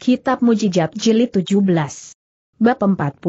Kitab Mujijat Jilid 17. Bab 49.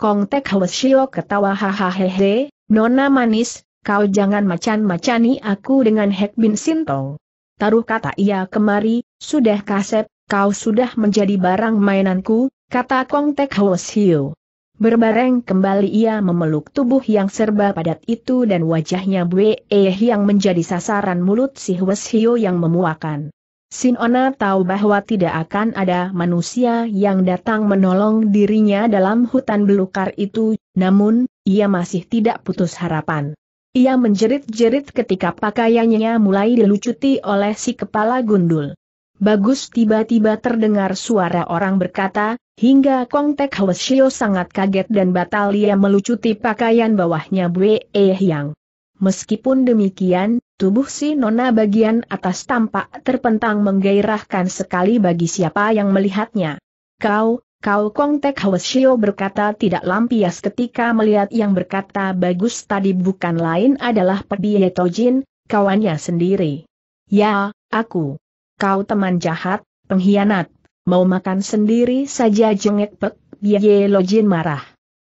Kong Tek Shio ketawa hahaha nona manis, kau jangan macan-macani aku dengan Hek Bin Sintong. Taruh kata ia kemari, sudah kasep, kau sudah menjadi barang mainanku, kata Kong Tek Shio. Berbareng kembali ia memeluk tubuh yang serba padat itu dan wajahnya Bwe yang menjadi sasaran mulut si Shio yang memuakan. Sinona tahu bahwa tidak akan ada manusia yang datang menolong dirinya dalam hutan belukar itu, namun, ia masih tidak putus harapan. Ia menjerit-jerit ketika pakaiannya mulai dilucuti oleh si kepala gundul. Bagus tiba-tiba terdengar suara orang berkata, hingga Kong Tek Hweshio sangat kaget dan batal ia melucuti pakaian bawahnya Bwe Eh Yang. Meskipun demikian, tubuh si nona bagian atas tampak terpentang menggairahkan sekali bagi siapa yang melihatnya. Kau, kau Kong Kongtek Hwasyo berkata tidak lampias ketika melihat yang berkata bagus tadi bukan lain adalah Pebie Tojin, kawannya sendiri. Ya, aku. Kau teman jahat, pengkhianat, mau makan sendiri saja jengek Pek, Biye Lojin marah.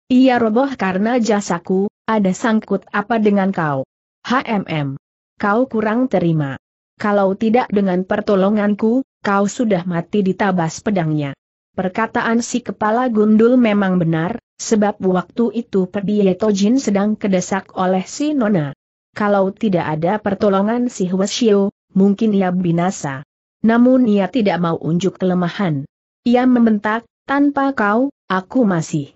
Ia roboh karena jasaku, ada sangkut apa dengan kau? HMM. Kau kurang terima. Kalau tidak dengan pertolonganku, kau sudah mati ditabas pedangnya. Perkataan si kepala gundul memang benar, sebab waktu itu Pedieto Jin sedang kedesak oleh si Nona. Kalau tidak ada pertolongan si Huashio, mungkin ia binasa. Namun ia tidak mau unjuk kelemahan. Ia membentak, tanpa kau, aku masih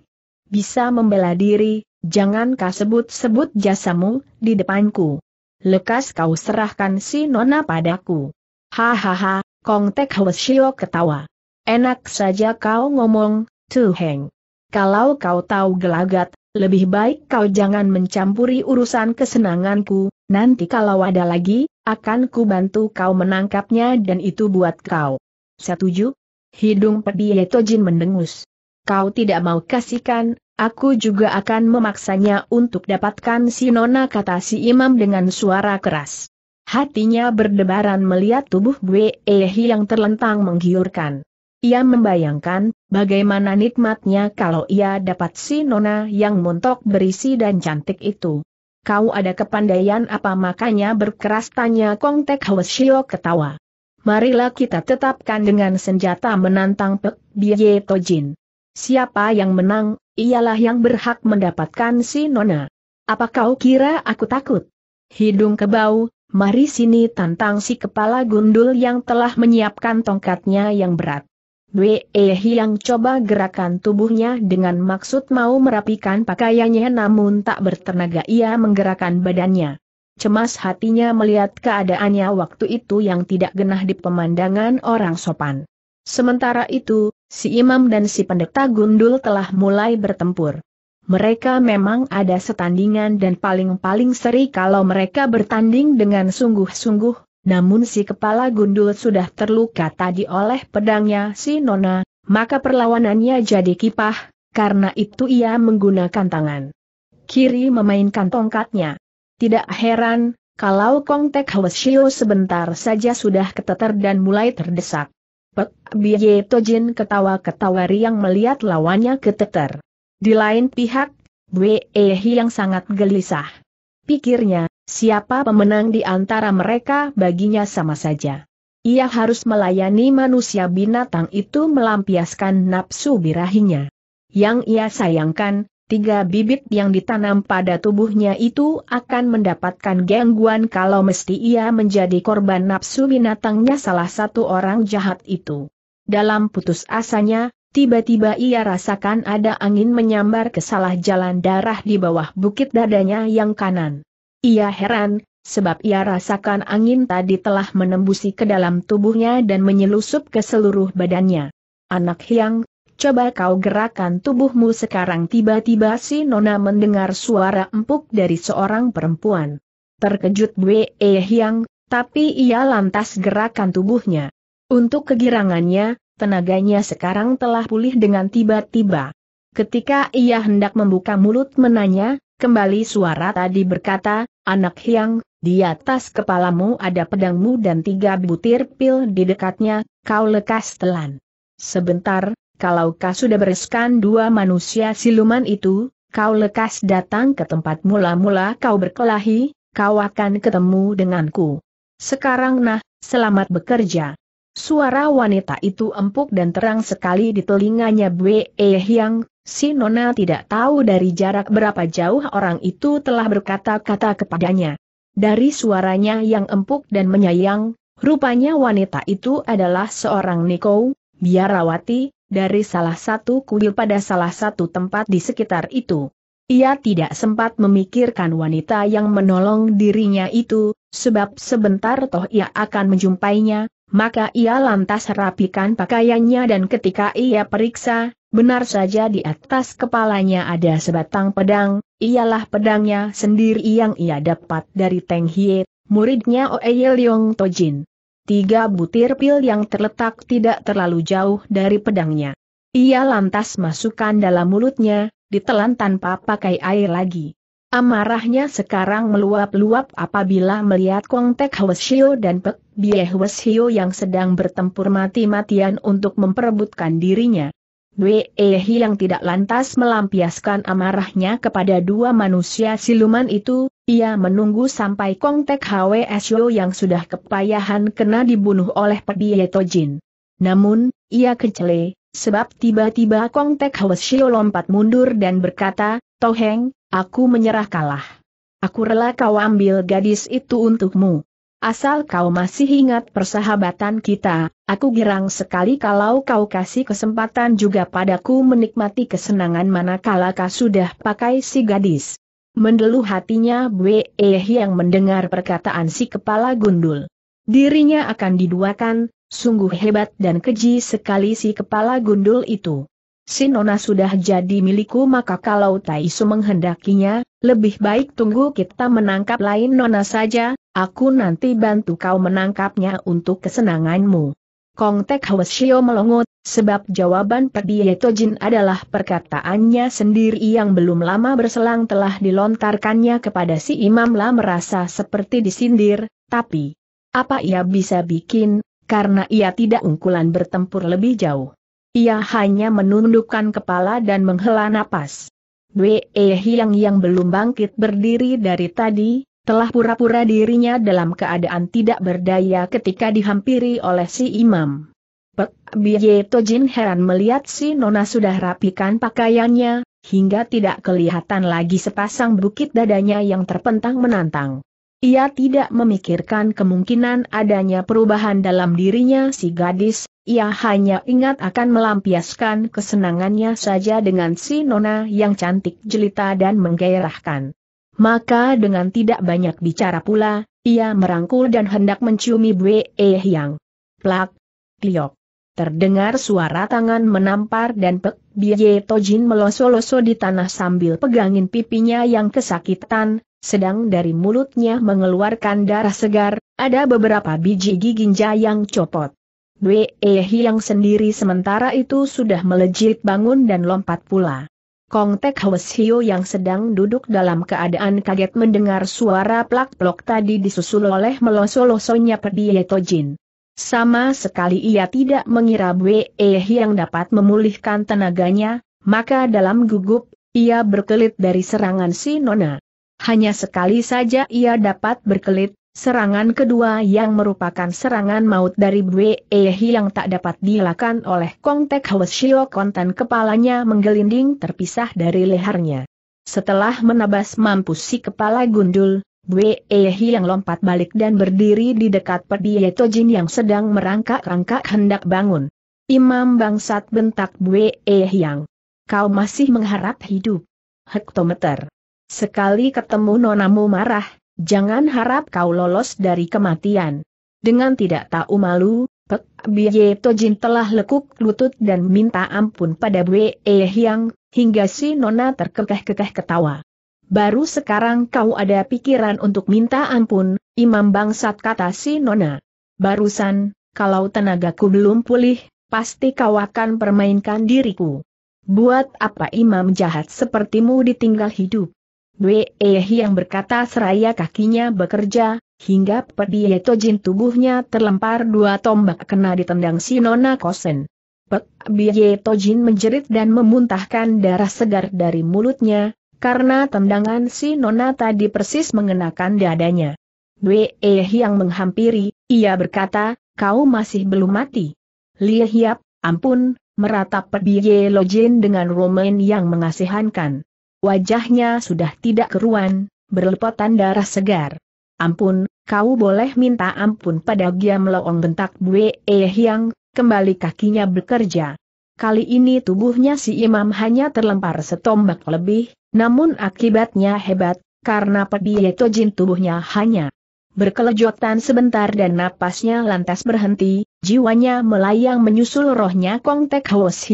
bisa membela diri, Jangan kau sebut-sebut jasamu, di depanku. Lekas kau serahkan si nona padaku. Hahaha, Kong Tek Shio ketawa. Enak saja kau ngomong, Tu Heng. Kalau kau tahu gelagat, lebih baik kau jangan mencampuri urusan kesenanganku, nanti kalau ada lagi, akan ku bantu kau menangkapnya dan itu buat kau. Setuju? Hidung Yeto Jin mendengus. Kau tidak mau kasihkan, aku juga akan memaksanya untuk dapatkan si Nona kata si imam dengan suara keras. Hatinya berdebaran melihat tubuh Gue Ehi yang terlentang menggiurkan. Ia membayangkan, bagaimana nikmatnya kalau ia dapat si Nona yang montok berisi dan cantik itu. Kau ada kepandaian apa makanya berkeras tanya Kong Tek Hwasyo ketawa. Marilah kita tetapkan dengan senjata menantang Pek Bie Tojin. Siapa yang menang, Ialah yang berhak mendapatkan si Nona. Apa kau kira aku takut? Hidung kebau, mari sini tantang si kepala gundul yang telah menyiapkan tongkatnya yang berat. Dwe yang e coba gerakan tubuhnya dengan maksud mau merapikan pakaiannya namun tak bertenaga ia menggerakkan badannya. Cemas hatinya melihat keadaannya waktu itu yang tidak genah di pemandangan orang sopan. Sementara itu, si imam dan si pendeta gundul telah mulai bertempur. Mereka memang ada setandingan dan paling-paling seri kalau mereka bertanding dengan sungguh-sungguh, namun si kepala gundul sudah terluka tadi oleh pedangnya si Nona, maka perlawanannya jadi kipah, karena itu ia menggunakan tangan kiri memainkan tongkatnya. Tidak heran, kalau Kong Tek Hweshio sebentar saja sudah keteter dan mulai terdesak. Pek Biye Tojin ketawa-ketawa riang melihat lawannya keteter. Di lain pihak, Bwe yang e sangat gelisah. Pikirnya, siapa pemenang di antara mereka baginya sama saja. Ia harus melayani manusia binatang itu melampiaskan nafsu birahinya. Yang ia sayangkan, tiga bibit yang ditanam pada tubuhnya itu akan mendapatkan gangguan kalau mesti ia menjadi korban nafsu binatangnya salah satu orang jahat itu. Dalam putus asanya, tiba-tiba ia rasakan ada angin menyambar ke salah jalan darah di bawah bukit dadanya yang kanan. Ia heran, sebab ia rasakan angin tadi telah menembusi ke dalam tubuhnya dan menyelusup ke seluruh badannya. Anak Hyang, Coba kau gerakan tubuhmu sekarang tiba-tiba si Nona mendengar suara empuk dari seorang perempuan. Terkejut Bwe Hyang, tapi ia lantas gerakan tubuhnya. Untuk kegirangannya, tenaganya sekarang telah pulih dengan tiba-tiba. Ketika ia hendak membuka mulut menanya, kembali suara tadi berkata, Anak Hyang, di atas kepalamu ada pedangmu dan tiga butir pil di dekatnya, kau lekas telan. Sebentar, kalau kau sudah bereskan dua manusia siluman itu, kau lekas datang ke tempat mula-mula kau berkelahi, kau akan ketemu denganku. Sekarang nah, selamat bekerja. Suara wanita itu empuk dan terang sekali di telinganya Bwe yang, si Nona tidak tahu dari jarak berapa jauh orang itu telah berkata-kata kepadanya. Dari suaranya yang empuk dan menyayang, rupanya wanita itu adalah seorang Niko, biarawati, dari salah satu kuil pada salah satu tempat di sekitar itu. Ia tidak sempat memikirkan wanita yang menolong dirinya itu, sebab sebentar toh ia akan menjumpainya, maka ia lantas rapikan pakaiannya dan ketika ia periksa, benar saja di atas kepalanya ada sebatang pedang, ialah pedangnya sendiri yang ia dapat dari Teng Hie, muridnya Oeye Leong Tojin tiga butir pil yang terletak tidak terlalu jauh dari pedangnya. Ia lantas masukkan dalam mulutnya, ditelan tanpa pakai air lagi. Amarahnya sekarang meluap-luap apabila melihat Kong Tek Hwasio dan Pek Bie Hwasio yang sedang bertempur mati-matian untuk memperebutkan dirinya. Wei yang tidak lantas melampiaskan amarahnya kepada dua manusia siluman itu, ia menunggu sampai Kong Kongtek HWSO yang sudah kepayahan kena dibunuh oleh Pedieto Jin. Namun, ia kecele, sebab tiba-tiba Kong Kongtek HWSO lompat mundur dan berkata, Toheng, aku menyerah kalah. Aku rela kau ambil gadis itu untukmu. Asal kau masih ingat persahabatan kita, aku girang sekali kalau kau kasih kesempatan juga padaku menikmati kesenangan manakala kau sudah pakai si gadis. Mendeluh hatinya Bwe yang mendengar perkataan si kepala gundul. Dirinya akan diduakan, sungguh hebat dan keji sekali si kepala gundul itu. Sinona sudah jadi milikku maka kalau Taisu menghendakinya, lebih baik tunggu kita menangkap lain Nona saja, aku nanti bantu kau menangkapnya untuk kesenanganmu. Kong Tek Hwasio melongot, Sebab jawaban Pak Jin adalah perkataannya sendiri yang belum lama berselang telah dilontarkannya kepada si Imam lah merasa seperti disindir, tapi apa ia bisa bikin, karena ia tidak unggulan bertempur lebih jauh. Ia hanya menundukkan kepala dan menghela napas. Dwe e Hiang yang belum bangkit berdiri dari tadi, telah pura-pura dirinya dalam keadaan tidak berdaya ketika dihampiri oleh si Imam. Pek Biye Tojin heran melihat si Nona sudah rapikan pakaiannya, hingga tidak kelihatan lagi sepasang bukit dadanya yang terpentang menantang. Ia tidak memikirkan kemungkinan adanya perubahan dalam dirinya si gadis, ia hanya ingat akan melampiaskan kesenangannya saja dengan si Nona yang cantik jelita dan menggairahkan. Maka dengan tidak banyak bicara pula, ia merangkul dan hendak menciumi Bwe Yang. Plak, kliok. Terdengar suara tangan menampar dan Pek Biye Tojin meloso-loso di tanah sambil pegangin pipinya yang kesakitan, sedang dari mulutnya mengeluarkan darah segar, ada beberapa biji giginja yang copot. Dwe Ehi yang sendiri sementara itu sudah melejit bangun dan lompat pula. Kong Tek Hwes yang sedang duduk dalam keadaan kaget mendengar suara plak-plok tadi disusul oleh meloso-losonya Pedieto Tojin. Sama sekali ia tidak mengira Bwe eh yang dapat memulihkan tenaganya, maka dalam gugup, ia berkelit dari serangan si Nona. Hanya sekali saja ia dapat berkelit, serangan kedua yang merupakan serangan maut dari Bwe eh yang tak dapat dilakukan oleh Kong Tek konten kepalanya menggelinding terpisah dari lehernya. Setelah menabas mampus si kepala gundul, Bwe Ehi yang lompat balik dan berdiri di dekat Pedie Tojin yang sedang merangkak-rangkak hendak bangun. Imam bangsat bentak Bwe Ehi yang. Kau masih mengharap hidup. Hektometer. Sekali ketemu nonamu marah, jangan harap kau lolos dari kematian. Dengan tidak tahu malu, Pek Bie Tojin telah lekuk lutut dan minta ampun pada Bwe Ehi yang, hingga si nona terkekeh-kekeh ketawa baru sekarang kau ada pikiran untuk minta ampun, imam bangsat kata si Nona. Barusan, kalau tenagaku belum pulih, pasti kau akan permainkan diriku. Buat apa imam jahat sepertimu ditinggal hidup? Weh yang berkata seraya kakinya bekerja, hingga Pedieto Jin tubuhnya terlempar dua tombak kena ditendang si Nona Kosen. Pek tojin menjerit dan memuntahkan darah segar dari mulutnya, karena tendangan si Nona tadi persis mengenakan dadanya. Wei yang menghampiri, ia berkata, kau masih belum mati. Li Hiap, ampun, meratap Lo Jin dengan Roman yang mengasihankan. Wajahnya sudah tidak keruan, berlepotan darah segar. Ampun, kau boleh minta ampun pada Giam Loong bentak Bue Yang, kembali kakinya bekerja. Kali ini tubuhnya si imam hanya terlempar setombak lebih, namun akibatnya hebat, karena Pedieto Jin tubuhnya hanya berkelejotan sebentar dan napasnya lantas berhenti, jiwanya melayang menyusul rohnya Kong Tek Hwas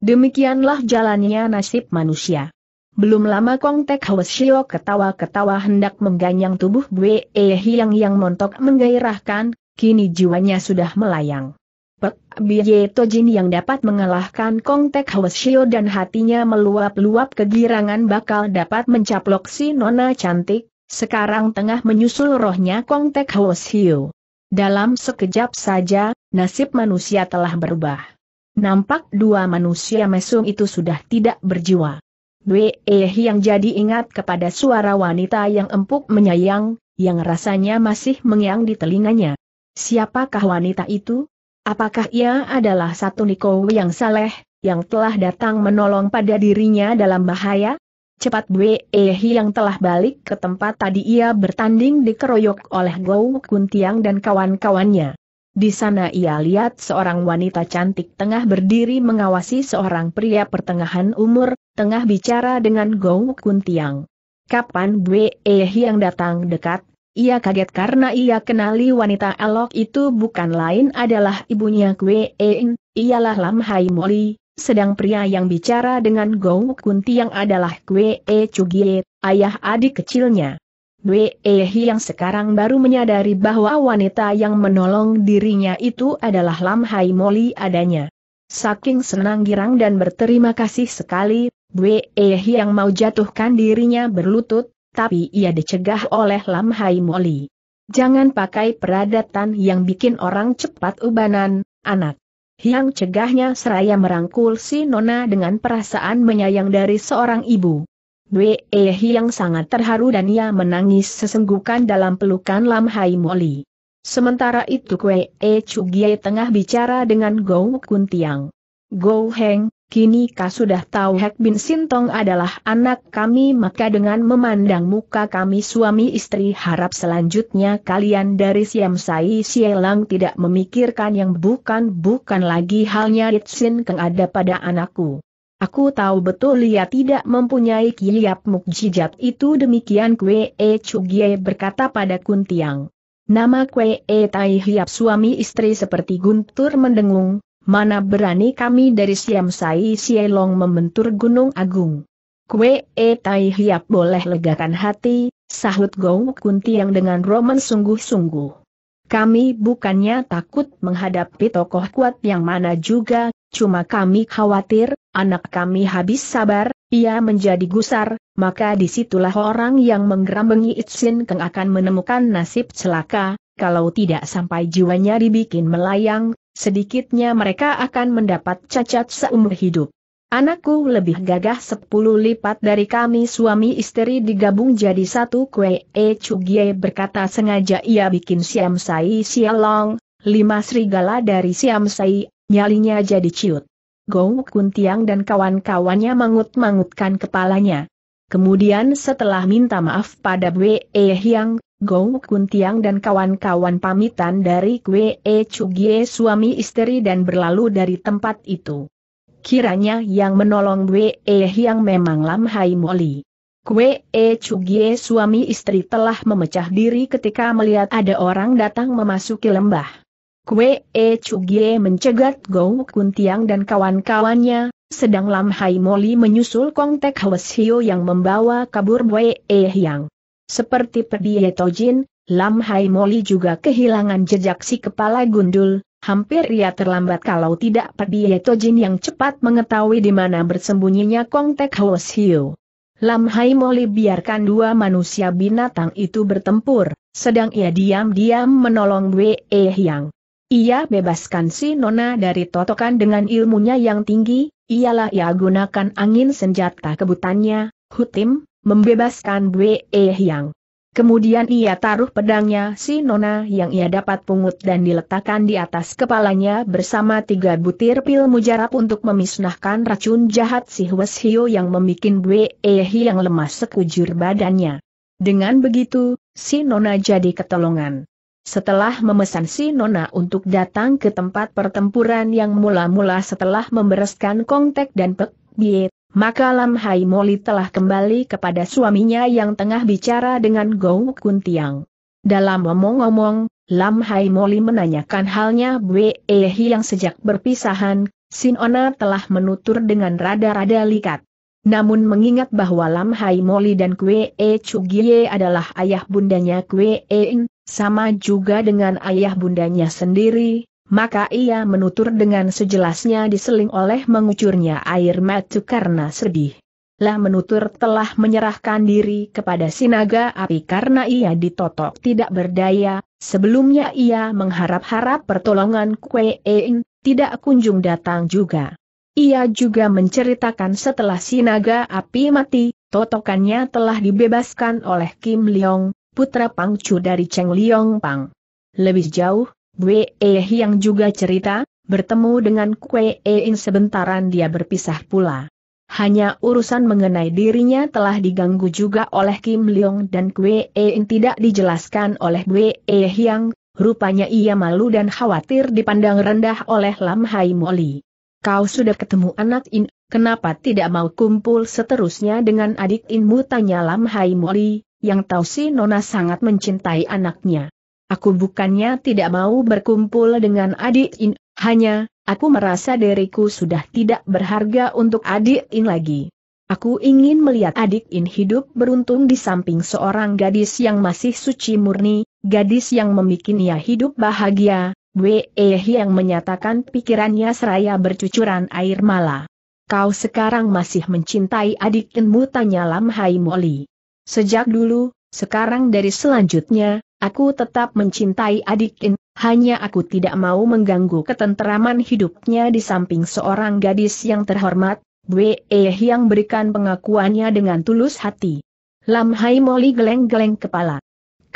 Demikianlah jalannya nasib manusia. Belum lama Kong Tek Hwas ketawa-ketawa hendak mengganyang tubuh Bwe Hiang yang montok menggairahkan, kini jiwanya sudah melayang. Biye Tojin yang dapat mengalahkan Kong Tek Hwasyo dan hatinya meluap-luap kegirangan bakal dapat mencaplok si nona cantik, sekarang tengah menyusul rohnya Kong Tek Hwasyo. Dalam sekejap saja, nasib manusia telah berubah. Nampak dua manusia mesum itu sudah tidak berjiwa. Eh yang jadi ingat kepada suara wanita yang empuk menyayang, yang rasanya masih mengiang di telinganya. Siapakah wanita itu? Apakah ia adalah satu Niko yang saleh, yang telah datang menolong pada dirinya dalam bahaya? Cepat Bwe yang telah balik ke tempat tadi ia bertanding dikeroyok oleh Gou Kuntiang dan kawan-kawannya. Di sana ia lihat seorang wanita cantik tengah berdiri mengawasi seorang pria pertengahan umur, tengah bicara dengan Gou Kuntiang. Kapan Bwe yang datang dekat, ia kaget karena ia kenali wanita elok itu bukan lain adalah ibunya Kwe Eing, ialah Lam Hai Moli, sedang pria yang bicara dengan Gou yang adalah Kwe E Chugie, ayah adik kecilnya. Kwe E yang sekarang baru menyadari bahwa wanita yang menolong dirinya itu adalah Lam Hai Moli adanya. Saking senang girang dan berterima kasih sekali, Bwe e hi yang mau jatuhkan dirinya berlutut, tapi ia dicegah oleh Lam Hai Moli. Jangan pakai peradatan yang bikin orang cepat ubanan, anak. Hiang cegahnya seraya merangkul si Nona dengan perasaan menyayang dari seorang ibu. Wee Hiang sangat terharu dan ia menangis sesenggukan dalam pelukan Lam Hai Moli. Sementara itu Kwee Chugie tengah bicara dengan Gou Kuntiang. Gou Heng, Kini kau sudah tahu Hek Bin Sintong adalah anak kami maka dengan memandang muka kami suami istri harap selanjutnya kalian dari Siam Sai Sielang tidak memikirkan yang bukan-bukan lagi halnya Sin Keng ada pada anakku. Aku tahu betul ia tidak mempunyai kiyap mukjizat itu demikian Kwe E Chugye berkata pada Kuntiang. Nama Kwe E Tai Hiap suami istri seperti guntur mendengung, Mana berani kami dari Siam Sai Sielong membentur Gunung Agung. Kue e tai hiap boleh legakan hati, sahut Gong Kunti yang dengan roman sungguh-sungguh. Kami bukannya takut menghadapi tokoh kuat yang mana juga, cuma kami khawatir, anak kami habis sabar, ia menjadi gusar, maka disitulah orang yang menggerambengi Itsin Keng akan menemukan nasib celaka, kalau tidak sampai jiwanya dibikin melayang, sedikitnya mereka akan mendapat cacat seumur hidup. Anakku lebih gagah sepuluh lipat dari kami suami istri digabung jadi satu kue E cugie berkata sengaja ia bikin Siam Sai Sialong, lima serigala dari Siam Sai, nyalinya jadi ciut. Gong Kuntiang dan kawan-kawannya mangut-mangutkan kepalanya. Kemudian setelah minta maaf pada Wei Hyang, Gong Kuntiang dan kawan-kawan pamitan dari Kwe E Chugie suami istri dan berlalu dari tempat itu. Kiranya yang menolong Kwe E yang memang Lam Hai Moli. Kwe E Chugie suami istri telah memecah diri ketika melihat ada orang datang memasuki lembah. Kwe E Chugie mencegat Gong Kuntiang dan kawan-kawannya, sedang Lam Hai Moli menyusul Kong Tek Hwes Hio yang membawa kabur Kwe E Yang. Seperti Pedieto Jin, Lam Hai Moli juga kehilangan jejak si kepala gundul, hampir ia terlambat kalau tidak Pedieto Jin yang cepat mengetahui di mana bersembunyinya Kong Tek Hos Hiu. Lam Hai Moli biarkan dua manusia binatang itu bertempur, sedang ia diam-diam menolong Wei e Ia bebaskan si Nona dari totokan dengan ilmunya yang tinggi, ialah ia gunakan angin senjata kebutannya, Hutim, membebaskan Bwe Hyang. Kemudian ia taruh pedangnya si Nona yang ia dapat pungut dan diletakkan di atas kepalanya bersama tiga butir pil mujarab untuk memisnahkan racun jahat si Hwes Hio yang membuat Bwe Hyang lemas sekujur badannya. Dengan begitu, si Nona jadi ketolongan. Setelah memesan si Nona untuk datang ke tempat pertempuran yang mula-mula setelah membereskan Kongtek dan Pek biet, maka Lam Hai Moli telah kembali kepada suaminya yang tengah bicara dengan Gou Kun Tiang. Dalam omong-omong, Lam Hai Moli menanyakan halnya Bwe Hi yang sejak berpisahan, Sin Sinona telah menutur dengan rada-rada likat. Namun mengingat bahwa Lam Hai Moli dan Kwe E Chugie adalah ayah bundanya Kwe E In, sama juga dengan ayah bundanya sendiri, maka ia menutur dengan sejelasnya diseling oleh mengucurnya air mata karena sedih. Lah menutur telah menyerahkan diri kepada sinaga api karena ia ditotok tidak berdaya, sebelumnya ia mengharap-harap pertolongan Kue tidak kunjung datang juga. Ia juga menceritakan setelah sinaga api mati, totokannya telah dibebaskan oleh Kim Leong, putra Pangcu dari Cheng Leong Pang. Lebih jauh, Bwe yang juga cerita, bertemu dengan Kue In sebentaran dia berpisah pula. Hanya urusan mengenai dirinya telah diganggu juga oleh Kim Leong dan Kue In tidak dijelaskan oleh Bwe yang rupanya ia malu dan khawatir dipandang rendah oleh Lam Hai Moli. Kau sudah ketemu anak In, kenapa tidak mau kumpul seterusnya dengan adik Inmu tanya Lam Hai Moli, yang tahu si Nona sangat mencintai anaknya. Aku bukannya tidak mau berkumpul dengan adik In, hanya, aku merasa diriku sudah tidak berharga untuk adik In lagi. Aku ingin melihat adik In hidup beruntung di samping seorang gadis yang masih suci murni, gadis yang ia hidup bahagia, Wei yang menyatakan pikirannya seraya bercucuran air mala. Kau sekarang masih mencintai adik inmu tanya Lam Hai Moli. Sejak dulu, sekarang dari selanjutnya, Aku tetap mencintai Adikin, hanya aku tidak mau mengganggu ketenteraman hidupnya di samping seorang gadis yang terhormat, Bwe yang berikan pengakuannya dengan tulus hati. Lam Hai Moli geleng-geleng kepala.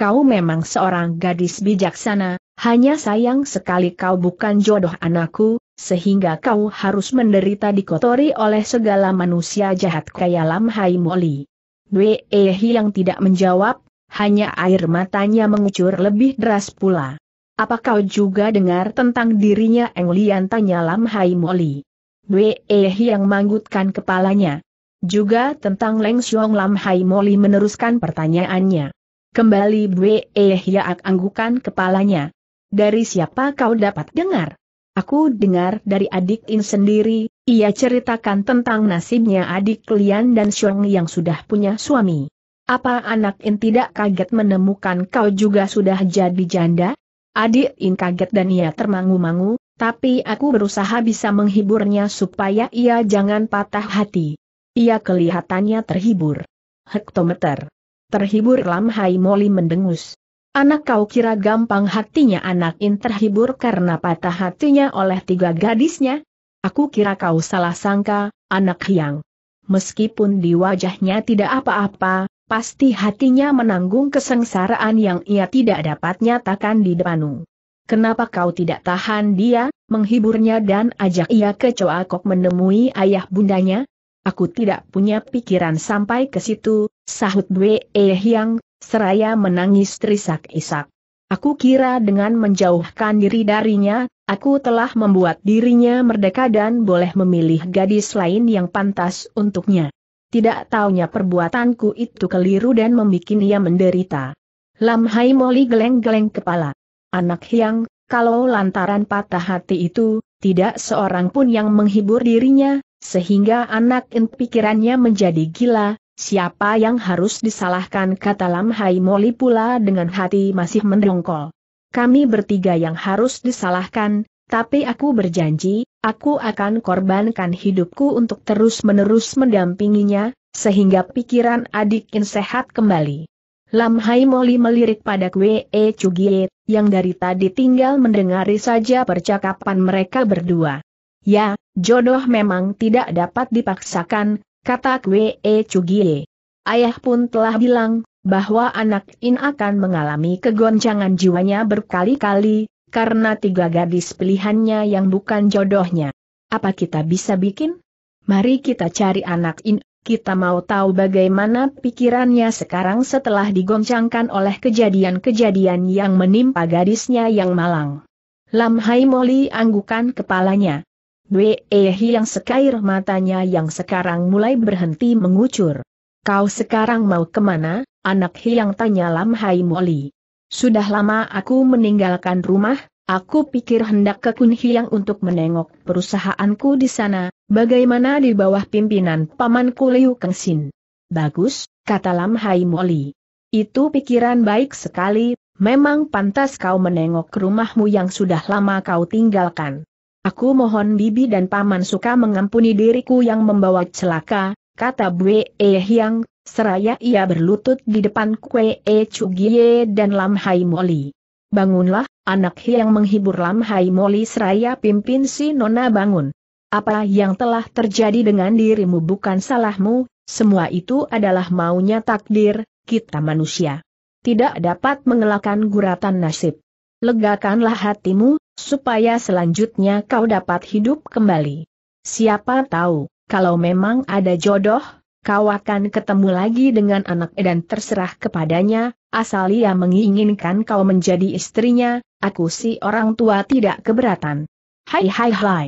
Kau memang seorang gadis bijaksana, hanya sayang sekali kau bukan jodoh anakku, sehingga kau harus menderita dikotori oleh segala manusia jahat kaya Lam Hai Moli. Dwee yang tidak menjawab, hanya air matanya mengucur lebih deras pula. Apa kau juga dengar tentang dirinya Eng Lian tanya Lam Hai Moli? Weh yang manggutkan kepalanya. Juga tentang Leng Xiong Lam Hai Moli meneruskan pertanyaannya. Kembali Bwe Yaak anggukan kepalanya. Dari siapa kau dapat dengar? Aku dengar dari adik In sendiri, ia ceritakan tentang nasibnya adik Lian dan Xiong yang sudah punya suami. Apa anak In tidak kaget menemukan kau juga sudah jadi janda? Adik In kaget dan ia termangu-mangu, tapi aku berusaha bisa menghiburnya supaya ia jangan patah hati. Ia kelihatannya terhibur. Hektometer. Terhibur Lam Hai Moli mendengus. Anak kau kira gampang hatinya anak In terhibur karena patah hatinya oleh tiga gadisnya? Aku kira kau salah sangka, anak yang. Meskipun di wajahnya tidak apa-apa, pasti hatinya menanggung kesengsaraan yang ia tidak dapat nyatakan di depanmu. Kenapa kau tidak tahan dia, menghiburnya dan ajak ia ke Coakok menemui ayah bundanya? Aku tidak punya pikiran sampai ke situ, sahut Dwe Eh Hyang, seraya menangis terisak-isak. Aku kira dengan menjauhkan diri darinya, aku telah membuat dirinya merdeka dan boleh memilih gadis lain yang pantas untuknya tidak taunya perbuatanku itu keliru dan membuat ia menderita. Lam Hai Moli geleng-geleng kepala. Anak Hyang, kalau lantaran patah hati itu, tidak seorang pun yang menghibur dirinya, sehingga anak in pikirannya menjadi gila, siapa yang harus disalahkan kata Lam Hai Moli pula dengan hati masih mendongkol. Kami bertiga yang harus disalahkan, tapi aku berjanji, Aku akan korbankan hidupku untuk terus-menerus mendampinginya, sehingga pikiran adik In sehat kembali. Lam Hai Moli melirik pada Kwe E Chugie, yang dari tadi tinggal mendengari saja percakapan mereka berdua. Ya, jodoh memang tidak dapat dipaksakan, kata Kwe E Chugie. Ayah pun telah bilang, bahwa anak In akan mengalami kegoncangan jiwanya berkali-kali, karena tiga gadis pilihannya yang bukan jodohnya. Apa kita bisa bikin? Mari kita cari anak ini. Kita mau tahu bagaimana pikirannya sekarang setelah digoncangkan oleh kejadian-kejadian yang menimpa gadisnya yang malang. Lam Hai Moli anggukan kepalanya. Dwe Ehi yang sekair matanya yang sekarang mulai berhenti mengucur. Kau sekarang mau kemana, anak hiang tanya Lam Hai Moli. Sudah lama aku meninggalkan rumah, aku pikir hendak ke Kunhiang untuk menengok perusahaanku di sana, bagaimana di bawah pimpinan Paman Keng Kengsin. Bagus, kata Lam Hai Moli. Itu pikiran baik sekali, memang pantas kau menengok rumahmu yang sudah lama kau tinggalkan. Aku mohon bibi dan paman suka mengampuni diriku yang membawa celaka, kata Bue Hyang, Seraya ia berlutut di depan Kue E Chugie dan Lam Hai Moli. Bangunlah, anak yang menghibur Lam Hai Moli seraya pimpin si Nona bangun. Apa yang telah terjadi dengan dirimu bukan salahmu, semua itu adalah maunya takdir, kita manusia. Tidak dapat mengelakkan guratan nasib. Legakanlah hatimu, supaya selanjutnya kau dapat hidup kembali. Siapa tahu, kalau memang ada jodoh, kau akan ketemu lagi dengan anak dan terserah kepadanya, asal ia menginginkan kau menjadi istrinya, aku si orang tua tidak keberatan. Hai hai hai.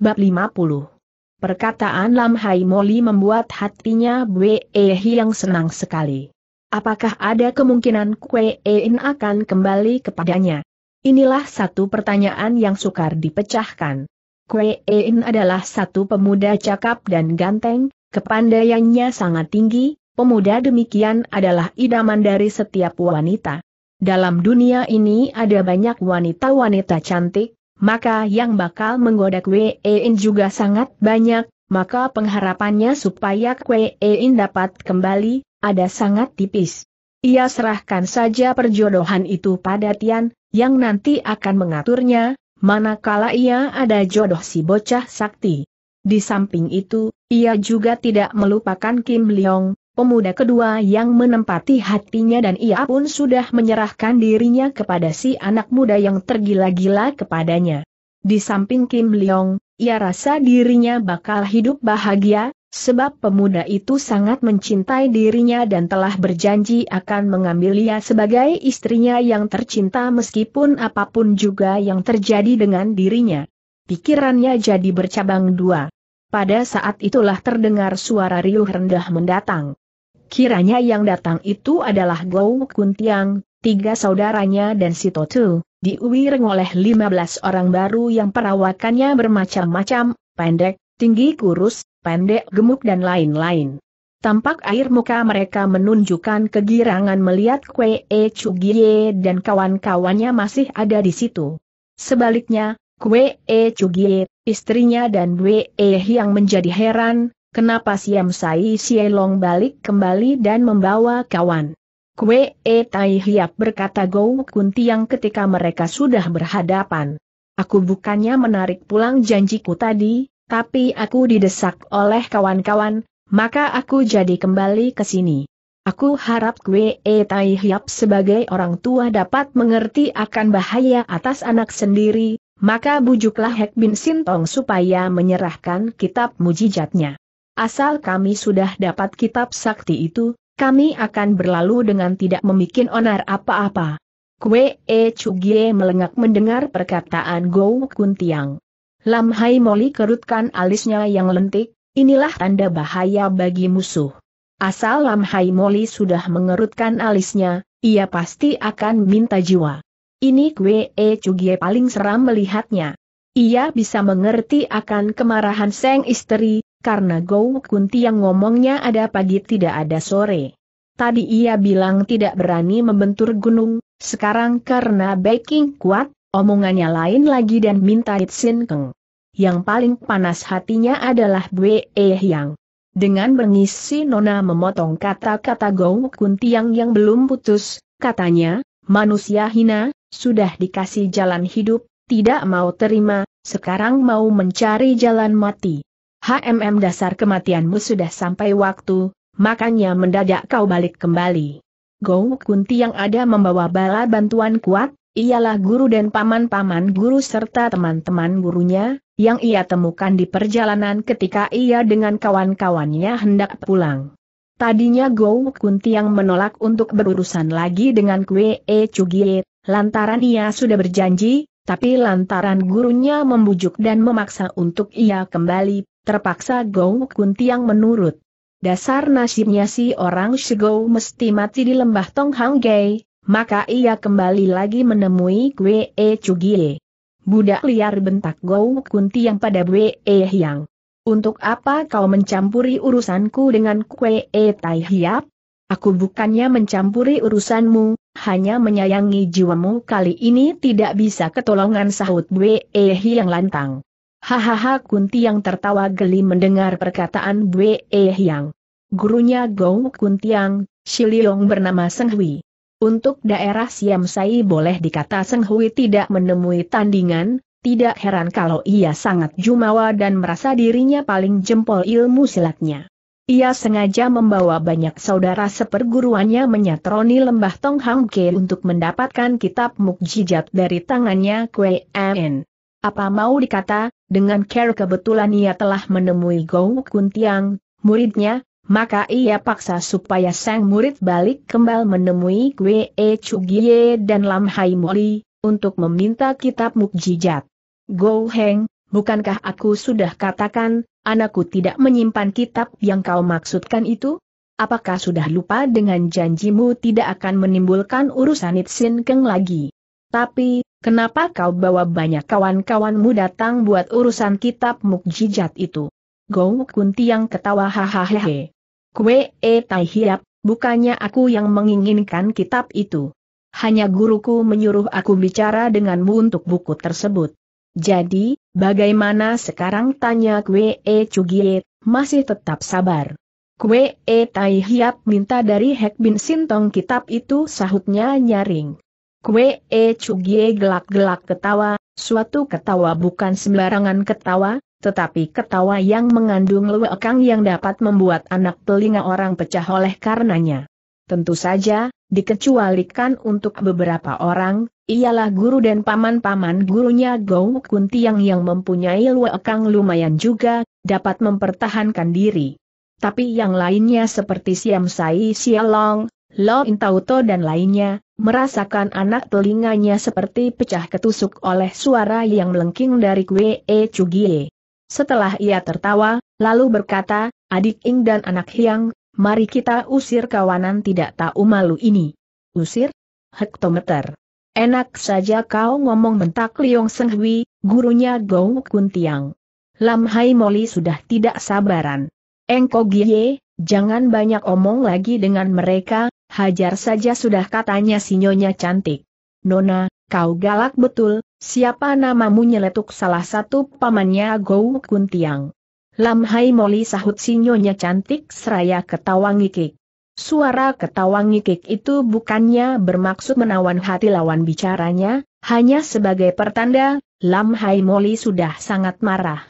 Bab 50 Perkataan Lam Hai Moli membuat hatinya Bwe yang e senang sekali. Apakah ada kemungkinan Kwe In e akan kembali kepadanya? Inilah satu pertanyaan yang sukar dipecahkan. Kwe In e adalah satu pemuda cakap dan ganteng, Kepandaiannya sangat tinggi, pemuda demikian adalah idaman dari setiap wanita. Dalam dunia ini ada banyak wanita-wanita cantik, maka yang bakal menggoda Kwein In juga sangat banyak, maka pengharapannya supaya Kwein In dapat kembali, ada sangat tipis. Ia serahkan saja perjodohan itu pada Tian, yang nanti akan mengaturnya, manakala ia ada jodoh si bocah sakti. Di samping itu, ia juga tidak melupakan Kim Leong, pemuda kedua yang menempati hatinya dan ia pun sudah menyerahkan dirinya kepada si anak muda yang tergila-gila kepadanya. Di samping Kim Leong, ia rasa dirinya bakal hidup bahagia, sebab pemuda itu sangat mencintai dirinya dan telah berjanji akan mengambil ia sebagai istrinya yang tercinta meskipun apapun juga yang terjadi dengan dirinya. Pikirannya jadi bercabang dua. Pada saat itulah terdengar suara riuh rendah mendatang. Kiranya yang datang itu adalah Gou Kuntiang, tiga saudaranya dan si Totu, diuwireng oleh 15 orang baru yang perawakannya bermacam-macam, pendek, tinggi kurus, pendek gemuk dan lain-lain. Tampak air muka mereka menunjukkan kegirangan melihat Kwee Chugie dan kawan-kawannya masih ada di situ. Sebaliknya, Kwe E Chugie, istrinya dan Wee E yang menjadi heran, kenapa Siam Sai Sielong balik kembali dan membawa kawan. Kwe E Tai Hiap berkata Gou Kunti yang ketika mereka sudah berhadapan. Aku bukannya menarik pulang janjiku tadi, tapi aku didesak oleh kawan-kawan, maka aku jadi kembali ke sini. Aku harap Kwe E Tai Hiap sebagai orang tua dapat mengerti akan bahaya atas anak sendiri, maka bujuklah Hek Bin Sintong supaya menyerahkan kitab mujijatnya. Asal kami sudah dapat kitab sakti itu, kami akan berlalu dengan tidak memikin onar apa-apa. Kue E chugye melengak mendengar perkataan Gou Kuntiang. Lam Hai Moli kerutkan alisnya yang lentik, inilah tanda bahaya bagi musuh. Asal Lam Hai Moli sudah mengerutkan alisnya, ia pasti akan minta jiwa. Ini Kwe E Cugie paling seram melihatnya. Ia bisa mengerti akan kemarahan Seng istri, karena Gou Kunti yang ngomongnya ada pagi tidak ada sore. Tadi ia bilang tidak berani membentur gunung, sekarang karena baking kuat, omongannya lain lagi dan minta Itsin Keng. Yang paling panas hatinya adalah Bwe E Yang. Dengan mengisi Nona memotong kata-kata Gou Kunti yang belum putus, katanya, manusia hina, sudah dikasih jalan hidup, tidak mau terima, sekarang mau mencari jalan mati. HMM dasar kematianmu sudah sampai waktu, makanya mendadak kau balik kembali. Gou Kunti yang ada membawa bala bantuan kuat, ialah guru dan paman-paman guru serta teman-teman gurunya, yang ia temukan di perjalanan ketika ia dengan kawan-kawannya hendak pulang. Tadinya Gou Kunti yang menolak untuk berurusan lagi dengan Kwe Chugie, Lantaran ia sudah berjanji, tapi lantaran gurunya membujuk dan memaksa untuk ia kembali, terpaksa Gou Kuntiang menurut. Dasar nasibnya si orang Shigou mesti mati di lembah Tong Tonghanggai, maka ia kembali lagi menemui Gue Chugie. Budak liar bentak Gou yang pada E Hyang. Untuk apa kau mencampuri urusanku dengan Kue Tai Hiap? Aku bukannya mencampuri urusanmu, hanya menyayangi jiwamu kali ini tidak bisa ketolongan sahut Bwe Ehi yang lantang. Hahaha Kunti yang tertawa geli mendengar perkataan Bwe yang. Eh Gurunya Kunti yang Shiliong bernama Seng Hui. Untuk daerah Siam Sai boleh dikata Seng Hui tidak menemui tandingan, tidak heran kalau ia sangat jumawa dan merasa dirinya paling jempol ilmu silatnya. Ia sengaja membawa banyak saudara seperguruannya menyatroni lembah Tong Hang Ke untuk mendapatkan kitab mukjizat dari tangannya Kwe En. Apa mau dikata, dengan care kebetulan ia telah menemui Gou Kuntiang, muridnya, maka ia paksa supaya sang murid balik kembali menemui Kwe E Chugie dan Lam Hai Moli, untuk meminta kitab mukjizat. Gou Heng, bukankah aku sudah katakan, anakku tidak menyimpan kitab yang kau maksudkan itu? Apakah sudah lupa dengan janjimu tidak akan menimbulkan urusan Itsin Keng lagi? Tapi, kenapa kau bawa banyak kawan-kawanmu datang buat urusan kitab mukjizat itu? Gou Kunti yang ketawa hahaha. Kue e tai hiap, bukannya aku yang menginginkan kitab itu. Hanya guruku menyuruh aku bicara denganmu untuk buku tersebut. Jadi, Bagaimana sekarang tanya Kwe E Chugie, masih tetap sabar. Kwe E Tai Hiap minta dari Hek Bin Sintong kitab itu sahutnya nyaring. Kwe E Chugie gelak-gelak ketawa, suatu ketawa bukan sembarangan ketawa, tetapi ketawa yang mengandung lewekang yang dapat membuat anak telinga orang pecah oleh karenanya. Tentu saja, dikecualikan untuk beberapa orang, Ialah guru dan paman-paman gurunya Gou Kun yang mempunyai luekang lumayan juga, dapat mempertahankan diri. Tapi yang lainnya seperti Siam Sai Sialong, Lo Intauto dan lainnya, merasakan anak telinganya seperti pecah ketusuk oleh suara yang melengking dari Kwe E Chugie. Setelah ia tertawa, lalu berkata, adik Ing dan anak Hyang, mari kita usir kawanan tidak tahu malu ini. Usir? Hektometer. Enak saja kau ngomong mentak Liong Seng gurunya Gou Kun Tiang. Lam Hai Moli sudah tidak sabaran. Engko Gie, jangan banyak omong lagi dengan mereka, hajar saja sudah katanya sinyonya cantik. Nona, kau galak betul, siapa namamu nyeletuk salah satu pamannya Gou Kun Tiang. Lam Hai Moli sahut sinyonya cantik seraya ketawa ngikik. Suara ketawa ngikik itu bukannya bermaksud menawan hati lawan bicaranya, hanya sebagai pertanda, Lam Hai Moli sudah sangat marah.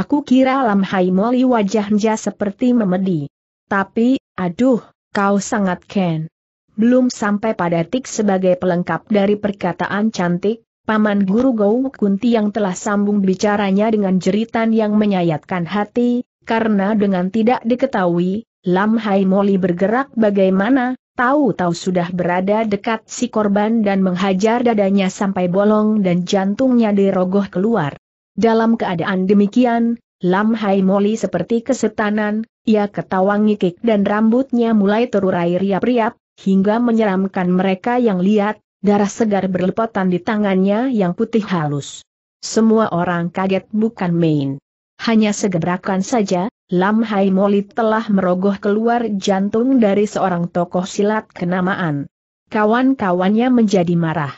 Aku kira Lam Hai Moli wajahnya seperti memedi. Tapi, aduh, kau sangat ken. Belum sampai pada tik sebagai pelengkap dari perkataan cantik, Paman Guru Gou Kunti yang telah sambung bicaranya dengan jeritan yang menyayatkan hati, karena dengan tidak diketahui, Lam Hai Moli bergerak bagaimana, tahu-tahu sudah berada dekat si korban dan menghajar dadanya sampai bolong dan jantungnya dirogoh keluar. Dalam keadaan demikian, Lam Hai Moli seperti kesetanan, ia ketawa ngikik dan rambutnya mulai terurai riap-riap, hingga menyeramkan mereka yang lihat, darah segar berlepotan di tangannya yang putih halus. Semua orang kaget bukan main. Hanya segebrakan saja, Lam Hai Molit telah merogoh keluar jantung dari seorang tokoh silat kenamaan. Kawan-kawannya menjadi marah.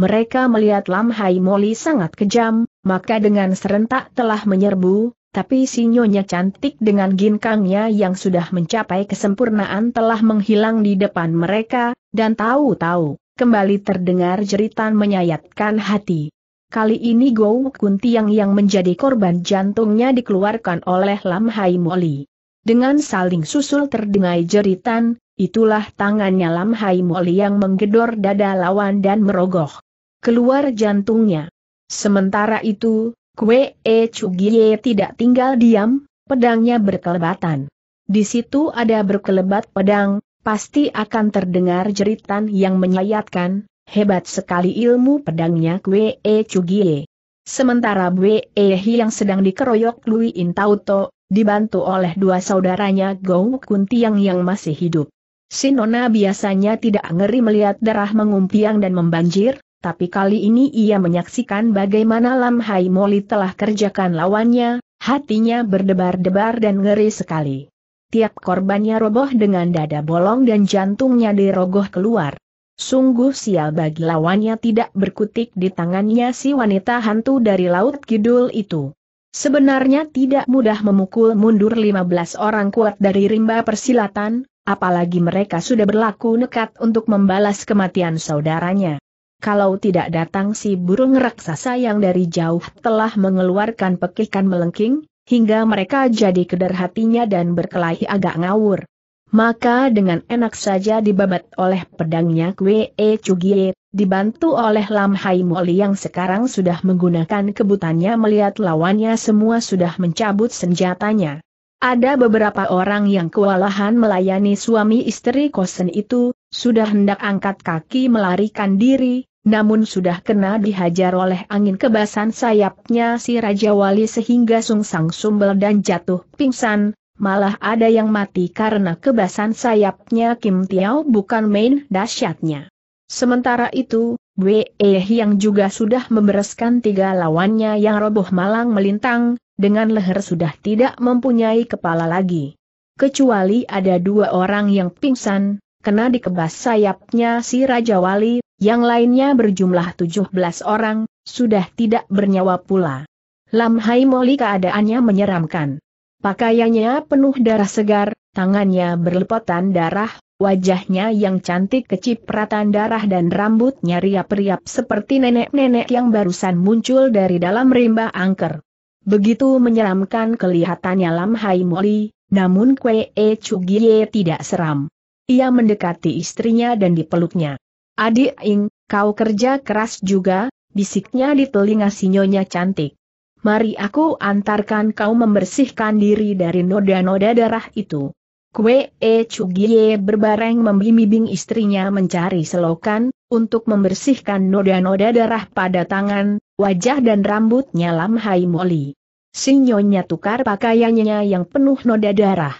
Mereka melihat Lam Hai Moli sangat kejam, maka dengan serentak telah menyerbu, tapi sinyonya cantik dengan ginkangnya yang sudah mencapai kesempurnaan telah menghilang di depan mereka, dan tahu-tahu, kembali terdengar jeritan menyayatkan hati. Kali ini Gou Kun Tiang yang menjadi korban jantungnya dikeluarkan oleh Lam Hai Moli. Dengan saling susul terdengai jeritan, itulah tangannya Lam Hai Moli yang menggedor dada lawan dan merogoh. Keluar jantungnya. Sementara itu, Kue E Chugie tidak tinggal diam, pedangnya berkelebatan. Di situ ada berkelebat pedang, pasti akan terdengar jeritan yang menyayatkan, Hebat sekali ilmu pedangnya Kwe E Chugie. Sementara Bwe E Hi yang sedang dikeroyok Lui Intauto dibantu oleh dua saudaranya Gou Kun Tiang yang masih hidup. Sinona biasanya tidak ngeri melihat darah mengumpiang dan membanjir, tapi kali ini ia menyaksikan bagaimana Lam Hai Moli telah kerjakan lawannya, hatinya berdebar-debar dan ngeri sekali. Tiap korbannya roboh dengan dada bolong dan jantungnya dirogoh keluar. Sungguh sial bagi lawannya tidak berkutik di tangannya si wanita hantu dari Laut Kidul itu. Sebenarnya tidak mudah memukul mundur 15 orang kuat dari rimba persilatan, apalagi mereka sudah berlaku nekat untuk membalas kematian saudaranya. Kalau tidak datang si burung raksasa yang dari jauh telah mengeluarkan pekikan melengking, hingga mereka jadi keder hatinya dan berkelahi agak ngawur maka dengan enak saja dibabat oleh pedangnya Kwe E Chugie, dibantu oleh Lam Hai Moli yang sekarang sudah menggunakan kebutannya melihat lawannya semua sudah mencabut senjatanya. Ada beberapa orang yang kewalahan melayani suami istri kosen itu, sudah hendak angkat kaki melarikan diri, namun sudah kena dihajar oleh angin kebasan sayapnya si Raja Wali sehingga sungsang sumbel dan jatuh pingsan, malah ada yang mati karena kebasan sayapnya Kim Tiao bukan main dahsyatnya. Sementara itu, Wei yang juga sudah membereskan tiga lawannya yang roboh malang melintang, dengan leher sudah tidak mempunyai kepala lagi. Kecuali ada dua orang yang pingsan, kena dikebas sayapnya si Raja Wali, yang lainnya berjumlah 17 orang, sudah tidak bernyawa pula. Lam Hai Moli keadaannya menyeramkan. Pakaiannya penuh darah segar, tangannya berlepotan darah, wajahnya yang cantik kecipratan darah dan rambutnya riap-riap seperti nenek-nenek yang barusan muncul dari dalam rimba angker. Begitu menyeramkan kelihatannya Lam Hai Moli, namun Kwe E Chugie tidak seram. Ia mendekati istrinya dan dipeluknya. Adik Ing, kau kerja keras juga, bisiknya di telinga sinyonya cantik mari aku antarkan kau membersihkan diri dari noda-noda darah itu. Kue E Chugie berbareng membimbing istrinya mencari selokan, untuk membersihkan noda-noda darah pada tangan, wajah dan rambutnya Lam Hai Moli. Sinyonya tukar pakaiannya yang penuh noda darah.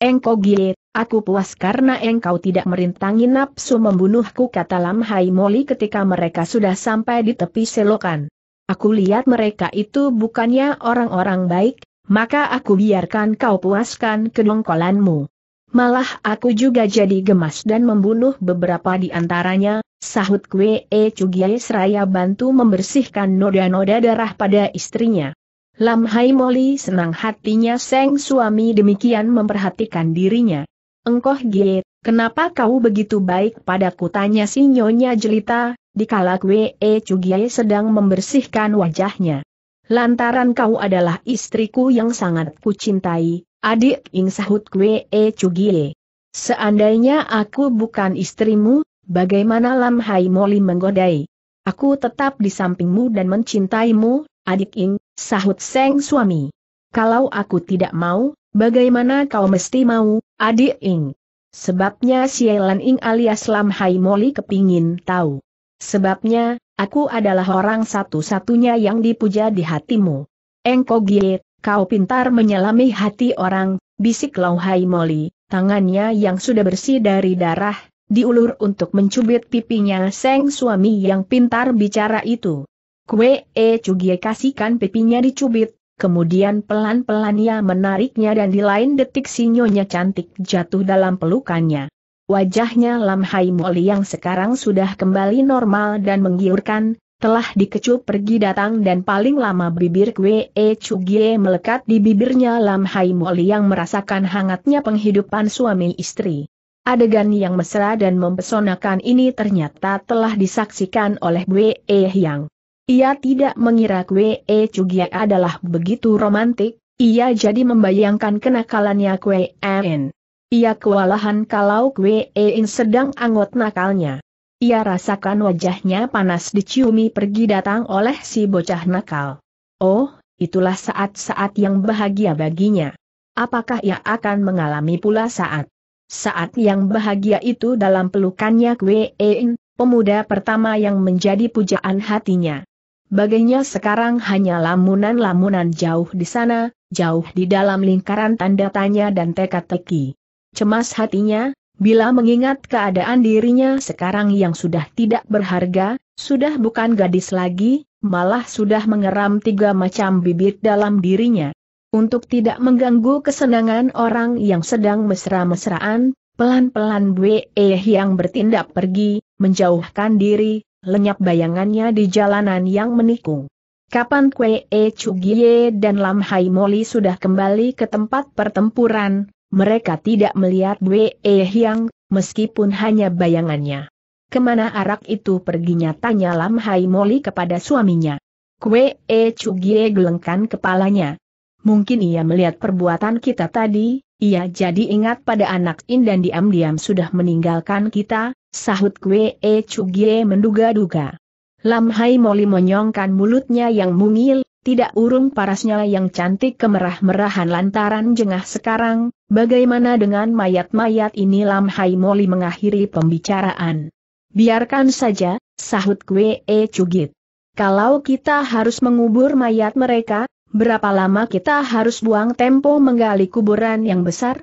Engkau Gie, aku puas karena engkau tidak merintangi nafsu membunuhku kata Lam Hai Moli ketika mereka sudah sampai di tepi selokan. Aku lihat mereka itu bukannya orang-orang baik, maka aku biarkan kau puaskan kedongkolanmu. Malah aku juga jadi gemas dan membunuh beberapa di antaranya, sahut Kwe E Cugiai seraya bantu membersihkan noda-noda darah pada istrinya. Lam Hai Moli senang hatinya Seng suami demikian memperhatikan dirinya. Engkoh Giet, kenapa kau begitu baik padaku tanya si Nyonya Jelita, di dikala Kwe Chugiai sedang membersihkan wajahnya. Lantaran kau adalah istriku yang sangat kucintai, adik ing sahut Kwe Chugiai. Seandainya aku bukan istrimu, bagaimana Lam Hai Moli menggodai? Aku tetap di sampingmu dan mencintaimu, adik ing, sahut Seng suami. Kalau aku tidak mau, bagaimana kau mesti mau, adik ing? Sebabnya Sielan Ing alias Lam Hai Moli kepingin tahu. Sebabnya, aku adalah orang satu-satunya yang dipuja di hatimu. Engkau Gie, kau pintar menyelami hati orang, bisik Lauhai Moli, tangannya yang sudah bersih dari darah, diulur untuk mencubit pipinya Seng suami yang pintar bicara itu. Kue E Cugie kasihkan pipinya dicubit, Kemudian pelan-pelan ia menariknya dan di lain detik sinyonya cantik jatuh dalam pelukannya. Wajahnya Lam Hai Moli yang sekarang sudah kembali normal dan menggiurkan, telah dikecup pergi datang dan paling lama bibir Kwe E Chugie melekat di bibirnya Lam Hai Moli yang merasakan hangatnya penghidupan suami istri. Adegan yang mesra dan mempesonakan ini ternyata telah disaksikan oleh Kwe E Hyang. Ia tidak mengira Kwe E Chugie adalah begitu romantik, ia jadi membayangkan kenakalannya Kwe En. Ia kewalahan kalau Kwe Ein sedang angot nakalnya. Ia rasakan wajahnya panas diciumi pergi datang oleh si bocah nakal. Oh, itulah saat-saat yang bahagia baginya. Apakah ia akan mengalami pula saat saat yang bahagia itu dalam pelukannya Kwe Ein, pemuda pertama yang menjadi pujaan hatinya. Baginya sekarang hanya lamunan-lamunan jauh di sana, jauh di dalam lingkaran tanda tanya dan teka-teki. Cemas hatinya, bila mengingat keadaan dirinya sekarang yang sudah tidak berharga, sudah bukan gadis lagi, malah sudah mengeram tiga macam bibit dalam dirinya. Untuk tidak mengganggu kesenangan orang yang sedang mesra-mesraan, pelan-pelan Bwe yang bertindak pergi, menjauhkan diri, lenyap bayangannya di jalanan yang menikung. Kapan Kwe E Chugie dan Lam Hai Moli sudah kembali ke tempat pertempuran, mereka tidak melihat Wei Hyang, meskipun hanya bayangannya. Kemana arak itu perginya tanya Lam Hai Moli kepada suaminya. Kue E Chugie gelengkan kepalanya. Mungkin ia melihat perbuatan kita tadi, ia jadi ingat pada anak In dan diam-diam sudah meninggalkan kita, sahut Kue E Chugie menduga-duga. Lam Hai Moli menyongkan mulutnya yang mungil, tidak urung parasnya yang cantik kemerah-merahan lantaran jengah sekarang, Bagaimana dengan mayat-mayat ini Lam Hai Moli mengakhiri pembicaraan. Biarkan saja, sahut Kwe E Cugit. Kalau kita harus mengubur mayat mereka, berapa lama kita harus buang tempo menggali kuburan yang besar?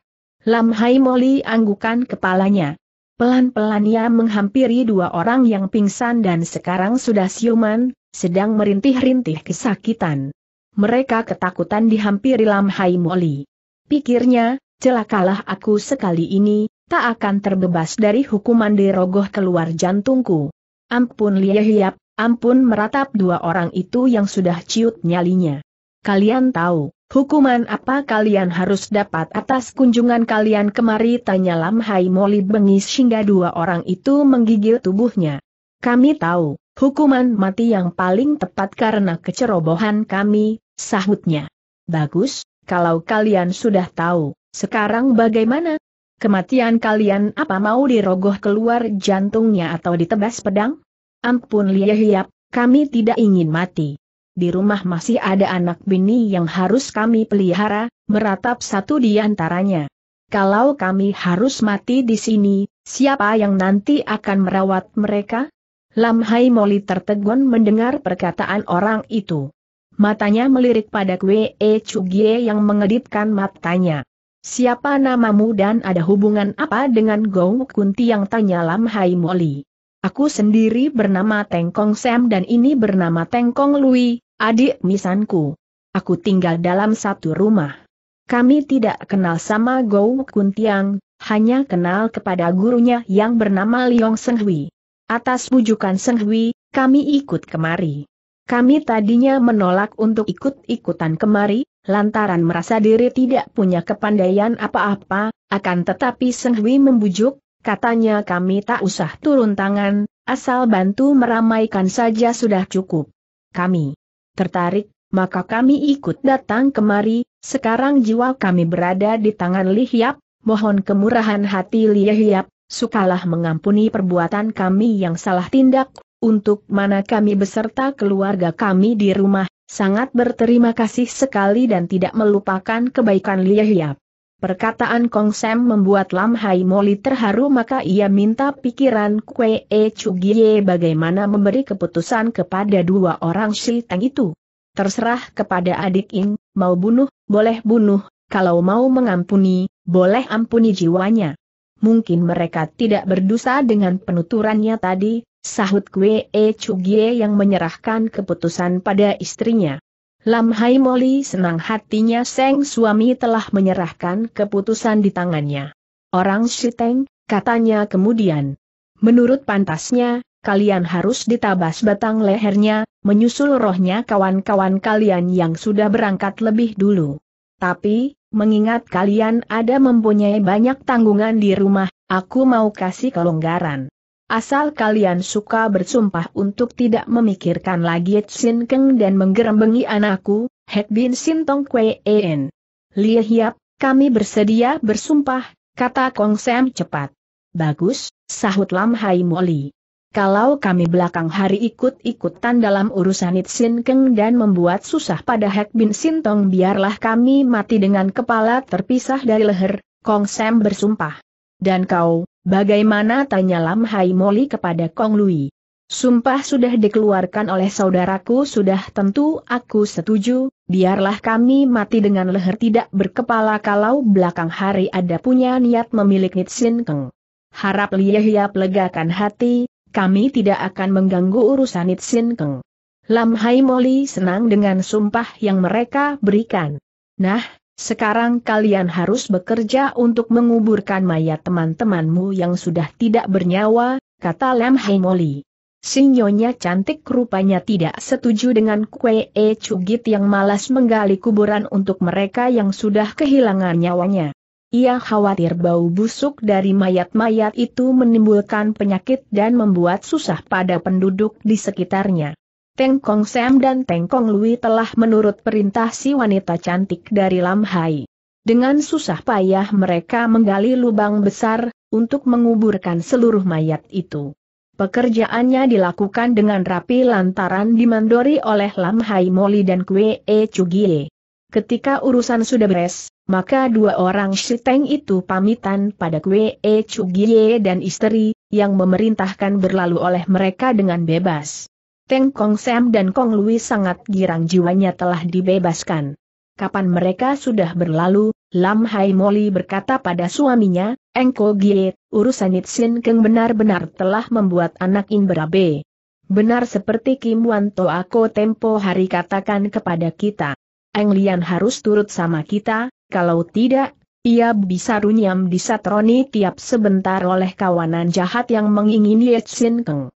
Lam Hai Moli anggukan kepalanya. Pelan-pelan ia menghampiri dua orang yang pingsan dan sekarang sudah siuman, sedang merintih-rintih kesakitan. Mereka ketakutan dihampiri Lam Hai Moli. Pikirnya, celakalah aku sekali ini, tak akan terbebas dari hukuman dirogoh keluar jantungku. Ampun Lia ampun meratap dua orang itu yang sudah ciut nyalinya. Kalian tahu, hukuman apa kalian harus dapat atas kunjungan kalian kemari tanya Lam Hai Moli bengis hingga dua orang itu menggigil tubuhnya. Kami tahu, hukuman mati yang paling tepat karena kecerobohan kami, sahutnya. Bagus, kalau kalian sudah tahu, sekarang bagaimana? Kematian kalian apa mau dirogoh keluar jantungnya atau ditebas pedang? Ampun Lia kami tidak ingin mati. Di rumah masih ada anak bini yang harus kami pelihara, meratap satu di antaranya. Kalau kami harus mati di sini, siapa yang nanti akan merawat mereka? Lam Hai Moli tertegun mendengar perkataan orang itu. Matanya melirik pada Kwe Chugie yang mengedipkan matanya. Siapa namamu dan ada hubungan apa dengan Gou Kunti yang tanya Lam Hai Moli? Aku sendiri bernama Tengkong Sam dan ini bernama Tengkong Lui, adik misanku. Aku tinggal dalam satu rumah. Kami tidak kenal sama Gou Kuntiang, hanya kenal kepada gurunya yang bernama Liong Senhui. Atas bujukan Senhui, kami ikut kemari. Kami tadinya menolak untuk ikut-ikutan kemari, lantaran merasa diri tidak punya kepandaian apa-apa, akan tetapi Seng Hui membujuk, katanya kami tak usah turun tangan, asal bantu meramaikan saja sudah cukup. Kami tertarik, maka kami ikut datang kemari, sekarang jiwa kami berada di tangan Li Hiap, mohon kemurahan hati Li Hiap, sukalah mengampuni perbuatan kami yang salah tindak, untuk mana kami beserta keluarga kami di rumah, sangat berterima kasih sekali dan tidak melupakan kebaikan Lia Hiap. Perkataan Kong Sam membuat Lam Hai Moli terharu maka ia minta pikiran Kwe E Chugie bagaimana memberi keputusan kepada dua orang si Teng itu. Terserah kepada adik Ing, mau bunuh, boleh bunuh, kalau mau mengampuni, boleh ampuni jiwanya. Mungkin mereka tidak berdosa dengan penuturannya tadi, Sahut Kwe E Chugie yang menyerahkan keputusan pada istrinya. Lam Hai Moli senang hatinya Seng suami telah menyerahkan keputusan di tangannya. Orang Shiteng, katanya kemudian. Menurut pantasnya, kalian harus ditabas batang lehernya, menyusul rohnya kawan-kawan kalian yang sudah berangkat lebih dulu. Tapi, mengingat kalian ada mempunyai banyak tanggungan di rumah, aku mau kasih kelonggaran. Asal kalian suka bersumpah untuk tidak memikirkan lagi Sin Keng dan menggerembengi anakku, Hek Bin Sin Tong Kwe En. Hiap, kami bersedia bersumpah, kata Kong Sam cepat. Bagus, sahut Lam Hai Moli. Kalau kami belakang hari ikut-ikutan dalam urusan Sin Keng dan membuat susah pada Hek Bin Sintong biarlah kami mati dengan kepala terpisah dari leher, Kong Sam bersumpah. Dan kau, Bagaimana tanya Lam Hai Moli kepada Kong Lui? Sumpah sudah dikeluarkan oleh saudaraku sudah tentu aku setuju, biarlah kami mati dengan leher tidak berkepala kalau belakang hari ada punya niat memiliki Nitsin Keng. Harap Liyahya legakan hati, kami tidak akan mengganggu urusan Nitsin Keng. Lam Hai Moli senang dengan sumpah yang mereka berikan. Nah, sekarang kalian harus bekerja untuk menguburkan mayat teman-temanmu yang sudah tidak bernyawa, kata Lam Hai Moli. Sinyonya cantik rupanya tidak setuju dengan Kue E Cugit yang malas menggali kuburan untuk mereka yang sudah kehilangan nyawanya. Ia khawatir bau busuk dari mayat-mayat itu menimbulkan penyakit dan membuat susah pada penduduk di sekitarnya. Teng Kong Sam dan Teng Kong Lui telah menurut perintah si wanita cantik dari Lam Hai. Dengan susah payah mereka menggali lubang besar, untuk menguburkan seluruh mayat itu. Pekerjaannya dilakukan dengan rapi lantaran dimandori oleh Lam Hai Moli dan Kwee E Chugie. Ketika urusan sudah beres, maka dua orang Shiteng itu pamitan pada Kwee E Chugie dan istri, yang memerintahkan berlalu oleh mereka dengan bebas. Teng Kong Sam dan Kong Lui sangat girang jiwanya telah dibebaskan. Kapan mereka sudah berlalu, Lam Hai Moli berkata pada suaminya, Engko Gie, urusan Sin Keng benar-benar telah membuat anak In berabe. Benar seperti Kim Wan To Ako tempo hari katakan kepada kita. Eng Lian harus turut sama kita, kalau tidak, ia bisa runyam disatroni tiap sebentar oleh kawanan jahat yang mengingini Yatsin Keng.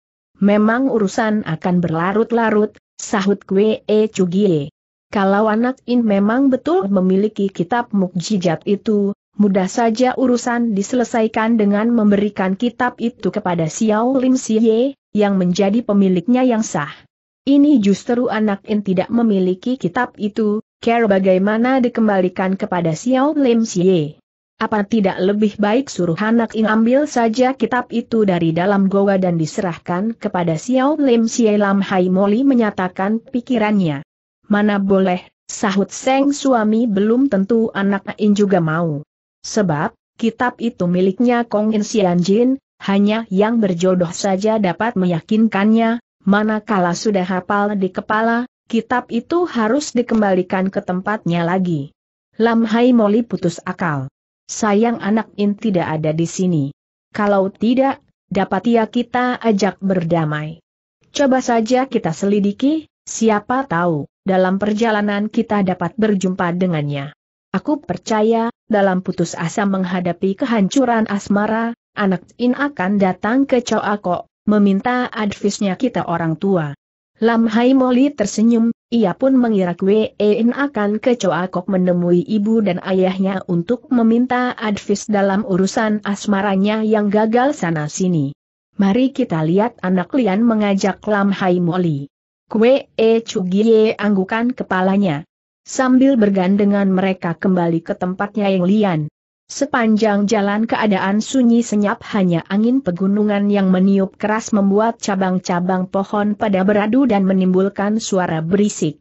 Memang urusan akan berlarut-larut, sahut Kwe E Cugie. Kalau anak In memang betul memiliki kitab mukjizat itu, mudah saja urusan diselesaikan dengan memberikan kitab itu kepada Xiao Lim Siye, yang menjadi pemiliknya yang sah. Ini justru anak In tidak memiliki kitab itu, care bagaimana dikembalikan kepada Xiao Lim Siye. Apa tidak lebih baik suruh anak Ing ambil saja kitab itu dari dalam goa dan diserahkan kepada Xiao Lim si Lam Hai Moli menyatakan pikirannya. Mana boleh, sahut Seng suami belum tentu anak ain juga mau. Sebab, kitab itu miliknya Kong In Xian Jin, hanya yang berjodoh saja dapat meyakinkannya, manakala sudah hafal di kepala, kitab itu harus dikembalikan ke tempatnya lagi. Lam Hai Moli putus akal. Sayang anak In tidak ada di sini. Kalau tidak, dapat ya kita ajak berdamai. Coba saja kita selidiki, siapa tahu, dalam perjalanan kita dapat berjumpa dengannya. Aku percaya, dalam putus asa menghadapi kehancuran asmara, anak In akan datang ke Coako, meminta advisnya kita orang tua. Lam Hai Moli tersenyum, ia pun mengira Kwe En akan ke kok menemui ibu dan ayahnya untuk meminta advis dalam urusan asmaranya yang gagal sana-sini. Mari kita lihat anak Lian mengajak Lam Hai Moli. Kwe E Chugie anggukan kepalanya. Sambil bergandengan mereka kembali ke tempatnya yang Lian. Sepanjang jalan keadaan sunyi senyap hanya angin pegunungan yang meniup keras membuat cabang-cabang pohon pada beradu dan menimbulkan suara berisik.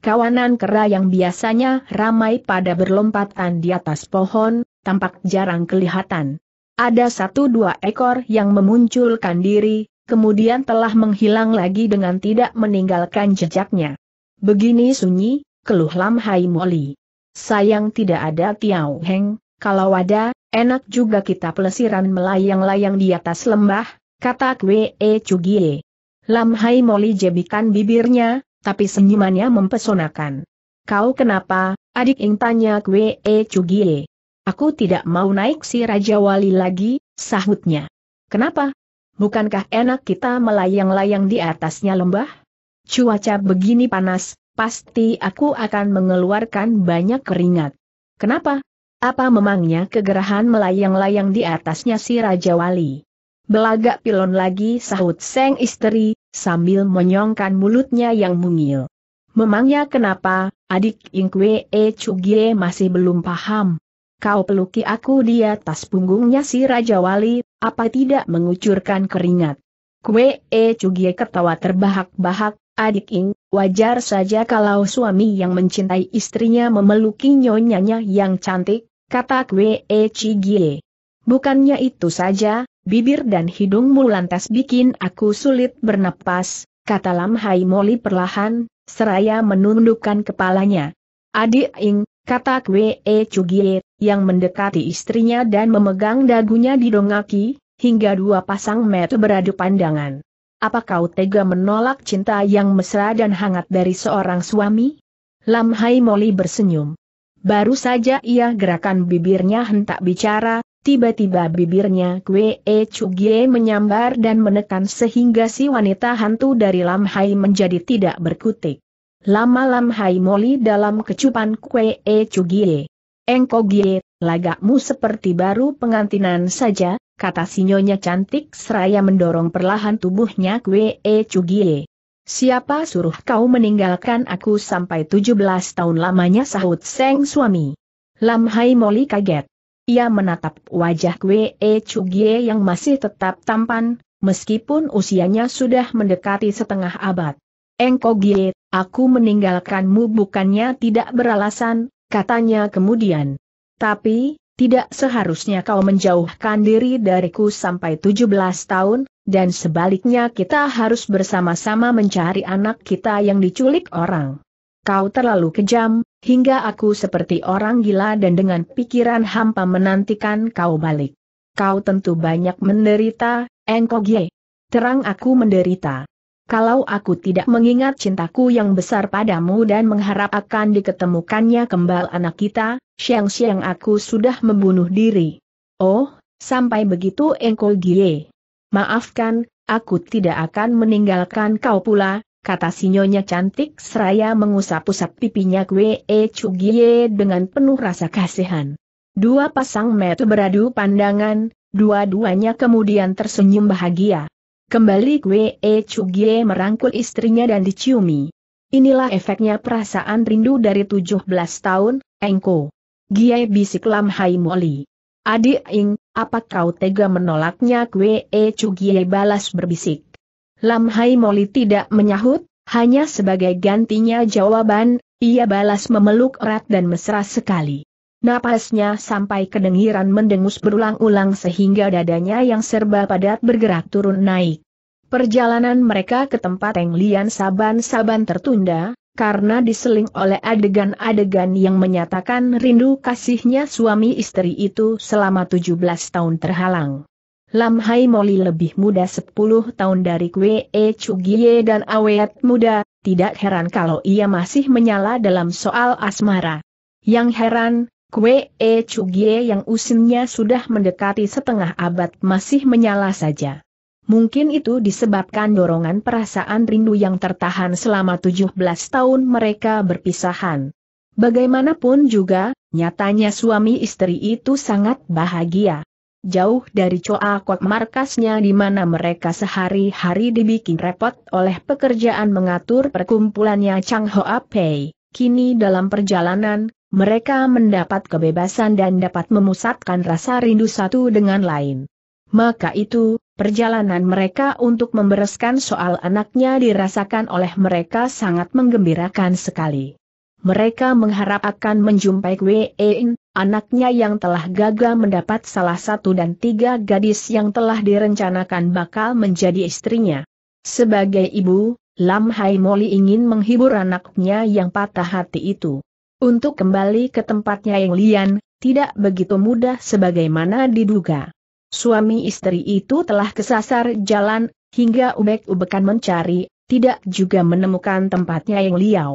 Kawanan kera yang biasanya ramai pada berlompatan di atas pohon, tampak jarang kelihatan. Ada satu dua ekor yang memunculkan diri, kemudian telah menghilang lagi dengan tidak meninggalkan jejaknya. Begini sunyi, keluh Lam Hai Moli. Sayang tidak ada Tiao Heng, kalau ada, enak juga kita pelesiran melayang-layang di atas lembah, kata Kwe e Cugie. Lam Hai Moli jebikan bibirnya, tapi senyumannya mempesonakan. Kau kenapa, adik Ing tanya Kwe e Cugie. Aku tidak mau naik si Raja Wali lagi, sahutnya. Kenapa? Bukankah enak kita melayang-layang di atasnya lembah? Cuaca begini panas, pasti aku akan mengeluarkan banyak keringat. Kenapa? Apa memangnya kegerahan melayang-layang di atasnya si Raja Wali? Belagak pilon lagi sahut seng istri, sambil menyongkan mulutnya yang mungil. Memangnya kenapa, adik Ingkwe E cugie masih belum paham? Kau peluki aku di atas punggungnya si Raja Wali, apa tidak mengucurkan keringat? Kwe E cugie ketawa terbahak-bahak, adik Ing, wajar saja kalau suami yang mencintai istrinya memeluki nyonyanya yang cantik, kata Kwe E Chigie. Bukannya itu saja, bibir dan hidungmu lantas bikin aku sulit bernapas, kata Lam Hai Moli perlahan, seraya menundukkan kepalanya. Adik Ing, kata Kwe E Chugie, yang mendekati istrinya dan memegang dagunya di dongaki, hingga dua pasang mata beradu pandangan. Apa kau tega menolak cinta yang mesra dan hangat dari seorang suami? Lam Hai Moli bersenyum. Baru saja ia gerakan bibirnya hentak bicara, tiba-tiba bibirnya Kwe E menyambar dan menekan sehingga si wanita hantu dari Lam Hai menjadi tidak berkutik. Lama Lam Hai moli dalam kecupan Kwe E Chugie. Engko Gye, lagakmu seperti baru pengantinan saja, kata sinyonya cantik seraya mendorong perlahan tubuhnya Kwe E Siapa suruh kau meninggalkan aku sampai 17 tahun lamanya sahut Seng suami. Lam Hai Moli kaget. Ia menatap wajah Kwee E Chugie yang masih tetap tampan, meskipun usianya sudah mendekati setengah abad. Engko Gie, aku meninggalkanmu bukannya tidak beralasan, katanya kemudian. Tapi, tidak seharusnya kau menjauhkan diri dariku sampai 17 tahun, dan sebaliknya kita harus bersama-sama mencari anak kita yang diculik orang. Kau terlalu kejam, hingga aku seperti orang gila dan dengan pikiran hampa menantikan kau balik. Kau tentu banyak menderita, Engkogie. Terang aku menderita. Kalau aku tidak mengingat cintaku yang besar padamu dan mengharap akan diketemukannya kembali anak kita, siang-siang aku sudah membunuh diri. Oh, sampai begitu engkol gie. Maafkan, aku tidak akan meninggalkan kau pula, kata Sinyonya cantik seraya mengusap-usap pipinya kue e gie dengan penuh rasa kasihan. Dua pasang mata beradu pandangan, dua-duanya kemudian tersenyum bahagia. Kembali Gue E Chugie merangkul istrinya dan diciumi. Inilah efeknya perasaan rindu dari 17 tahun, Engko. Gie bisik Lam Hai Moli. Adik Ing, apa kau tega menolaknya Gue E Chugie balas berbisik. Lam Hai Moli tidak menyahut, hanya sebagai gantinya jawaban, ia balas memeluk erat dan mesra sekali. Napasnya sampai kedengiran mendengus berulang-ulang sehingga dadanya yang serba padat bergerak turun naik. Perjalanan mereka ke tempat Englian saban-saban tertunda, karena diseling oleh adegan-adegan yang menyatakan rindu kasihnya suami istri itu selama 17 tahun terhalang. Lam Hai Moli lebih muda 10 tahun dari Kwe E Chugie dan awet muda, tidak heran kalau ia masih menyala dalam soal asmara. Yang heran, Kue E Chugie yang usianya sudah mendekati setengah abad masih menyala saja. Mungkin itu disebabkan dorongan perasaan rindu yang tertahan selama 17 tahun mereka berpisahan. Bagaimanapun juga, nyatanya suami istri itu sangat bahagia. Jauh dari Coa Kok markasnya di mana mereka sehari-hari dibikin repot oleh pekerjaan mengatur perkumpulannya Chang Hoa Pei. Kini dalam perjalanan, mereka mendapat kebebasan dan dapat memusatkan rasa rindu satu dengan lain. Maka itu, perjalanan mereka untuk membereskan soal anaknya dirasakan oleh mereka sangat menggembirakan sekali. Mereka mengharap akan menjumpai Kwein, anaknya yang telah gagal mendapat salah satu dan tiga gadis yang telah direncanakan bakal menjadi istrinya. Sebagai ibu, Lam Hai Moli ingin menghibur anaknya yang patah hati itu. Untuk kembali ke tempatnya yang lian, tidak begitu mudah sebagaimana diduga. Suami istri itu telah kesasar jalan, hingga ubek-ubekan mencari, tidak juga menemukan tempatnya yang liau.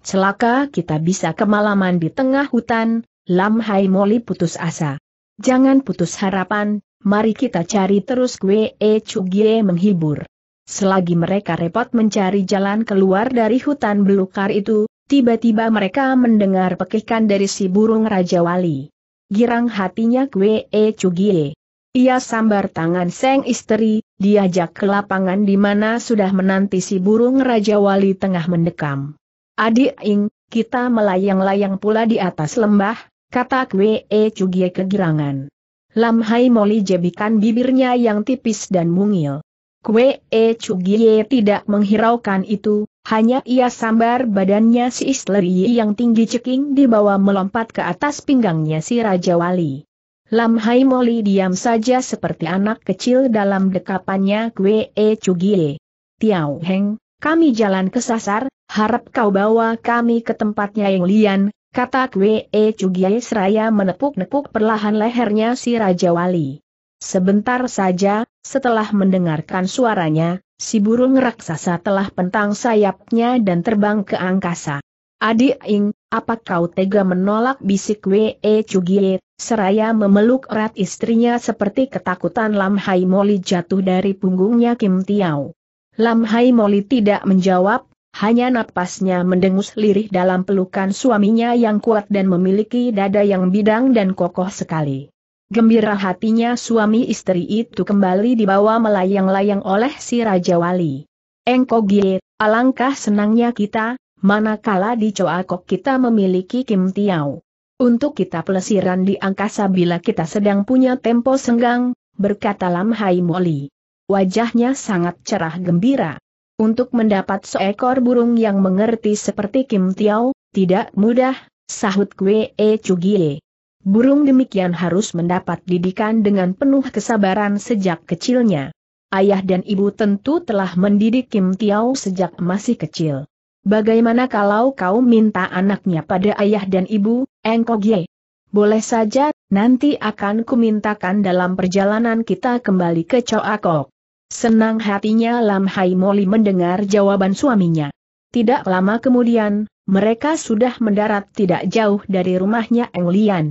Celaka kita bisa kemalaman di tengah hutan, Lam Hai Moli putus asa. Jangan putus harapan, mari kita cari terus Gue E Chugie menghibur. Selagi mereka repot mencari jalan keluar dari hutan belukar itu, Tiba-tiba mereka mendengar pekikan dari si burung Raja Wali. Girang hatinya Kwe E Cugie. Ia sambar tangan Seng Istri, diajak ke lapangan di mana sudah menanti si burung Raja Wali tengah mendekam. Adik Ing, kita melayang-layang pula di atas lembah, kata Kwe E Cugie kegirangan. Lam Hai Moli jebikan bibirnya yang tipis dan mungil. Kue E Chugie tidak menghiraukan itu, hanya ia sambar badannya si Isleri yang tinggi ceking di bawah melompat ke atas pinggangnya si Raja Wali. Lam Hai Moli diam saja seperti anak kecil dalam dekapannya Kue E Chugie. Tiao Heng, kami jalan ke sasar, harap kau bawa kami ke tempatnya yang lian, kata Kue E Chugie seraya menepuk-nepuk perlahan lehernya si Raja Wali. Sebentar saja, setelah mendengarkan suaranya, si burung raksasa telah pentang sayapnya dan terbang ke angkasa. Adik Ing, apa kau tega menolak bisik Wee Cugie, seraya memeluk erat istrinya seperti ketakutan Lam Hai Moli jatuh dari punggungnya Kim Tiao. Lam Hai Moli tidak menjawab, hanya napasnya mendengus lirih dalam pelukan suaminya yang kuat dan memiliki dada yang bidang dan kokoh sekali. Gembira hatinya suami istri itu kembali dibawa melayang-layang oleh si Raja Wali. Engko Gie, alangkah senangnya kita, manakala di Coakok kita memiliki Kim Tiao. Untuk kita pelesiran di angkasa bila kita sedang punya tempo senggang, berkata Lam Hai Moli. Wajahnya sangat cerah gembira. Untuk mendapat seekor burung yang mengerti seperti Kim Tiao, tidak mudah, sahut Kwe E cugile burung demikian harus mendapat didikan dengan penuh kesabaran sejak kecilnya. Ayah dan ibu tentu telah mendidik Kim Tiao sejak masih kecil. Bagaimana kalau kau minta anaknya pada ayah dan ibu, Engkog Ye? Boleh saja, nanti akan kumintakan dalam perjalanan kita kembali ke Coakok. Senang hatinya Lam Hai Moli mendengar jawaban suaminya. Tidak lama kemudian, mereka sudah mendarat tidak jauh dari rumahnya Eng Lian.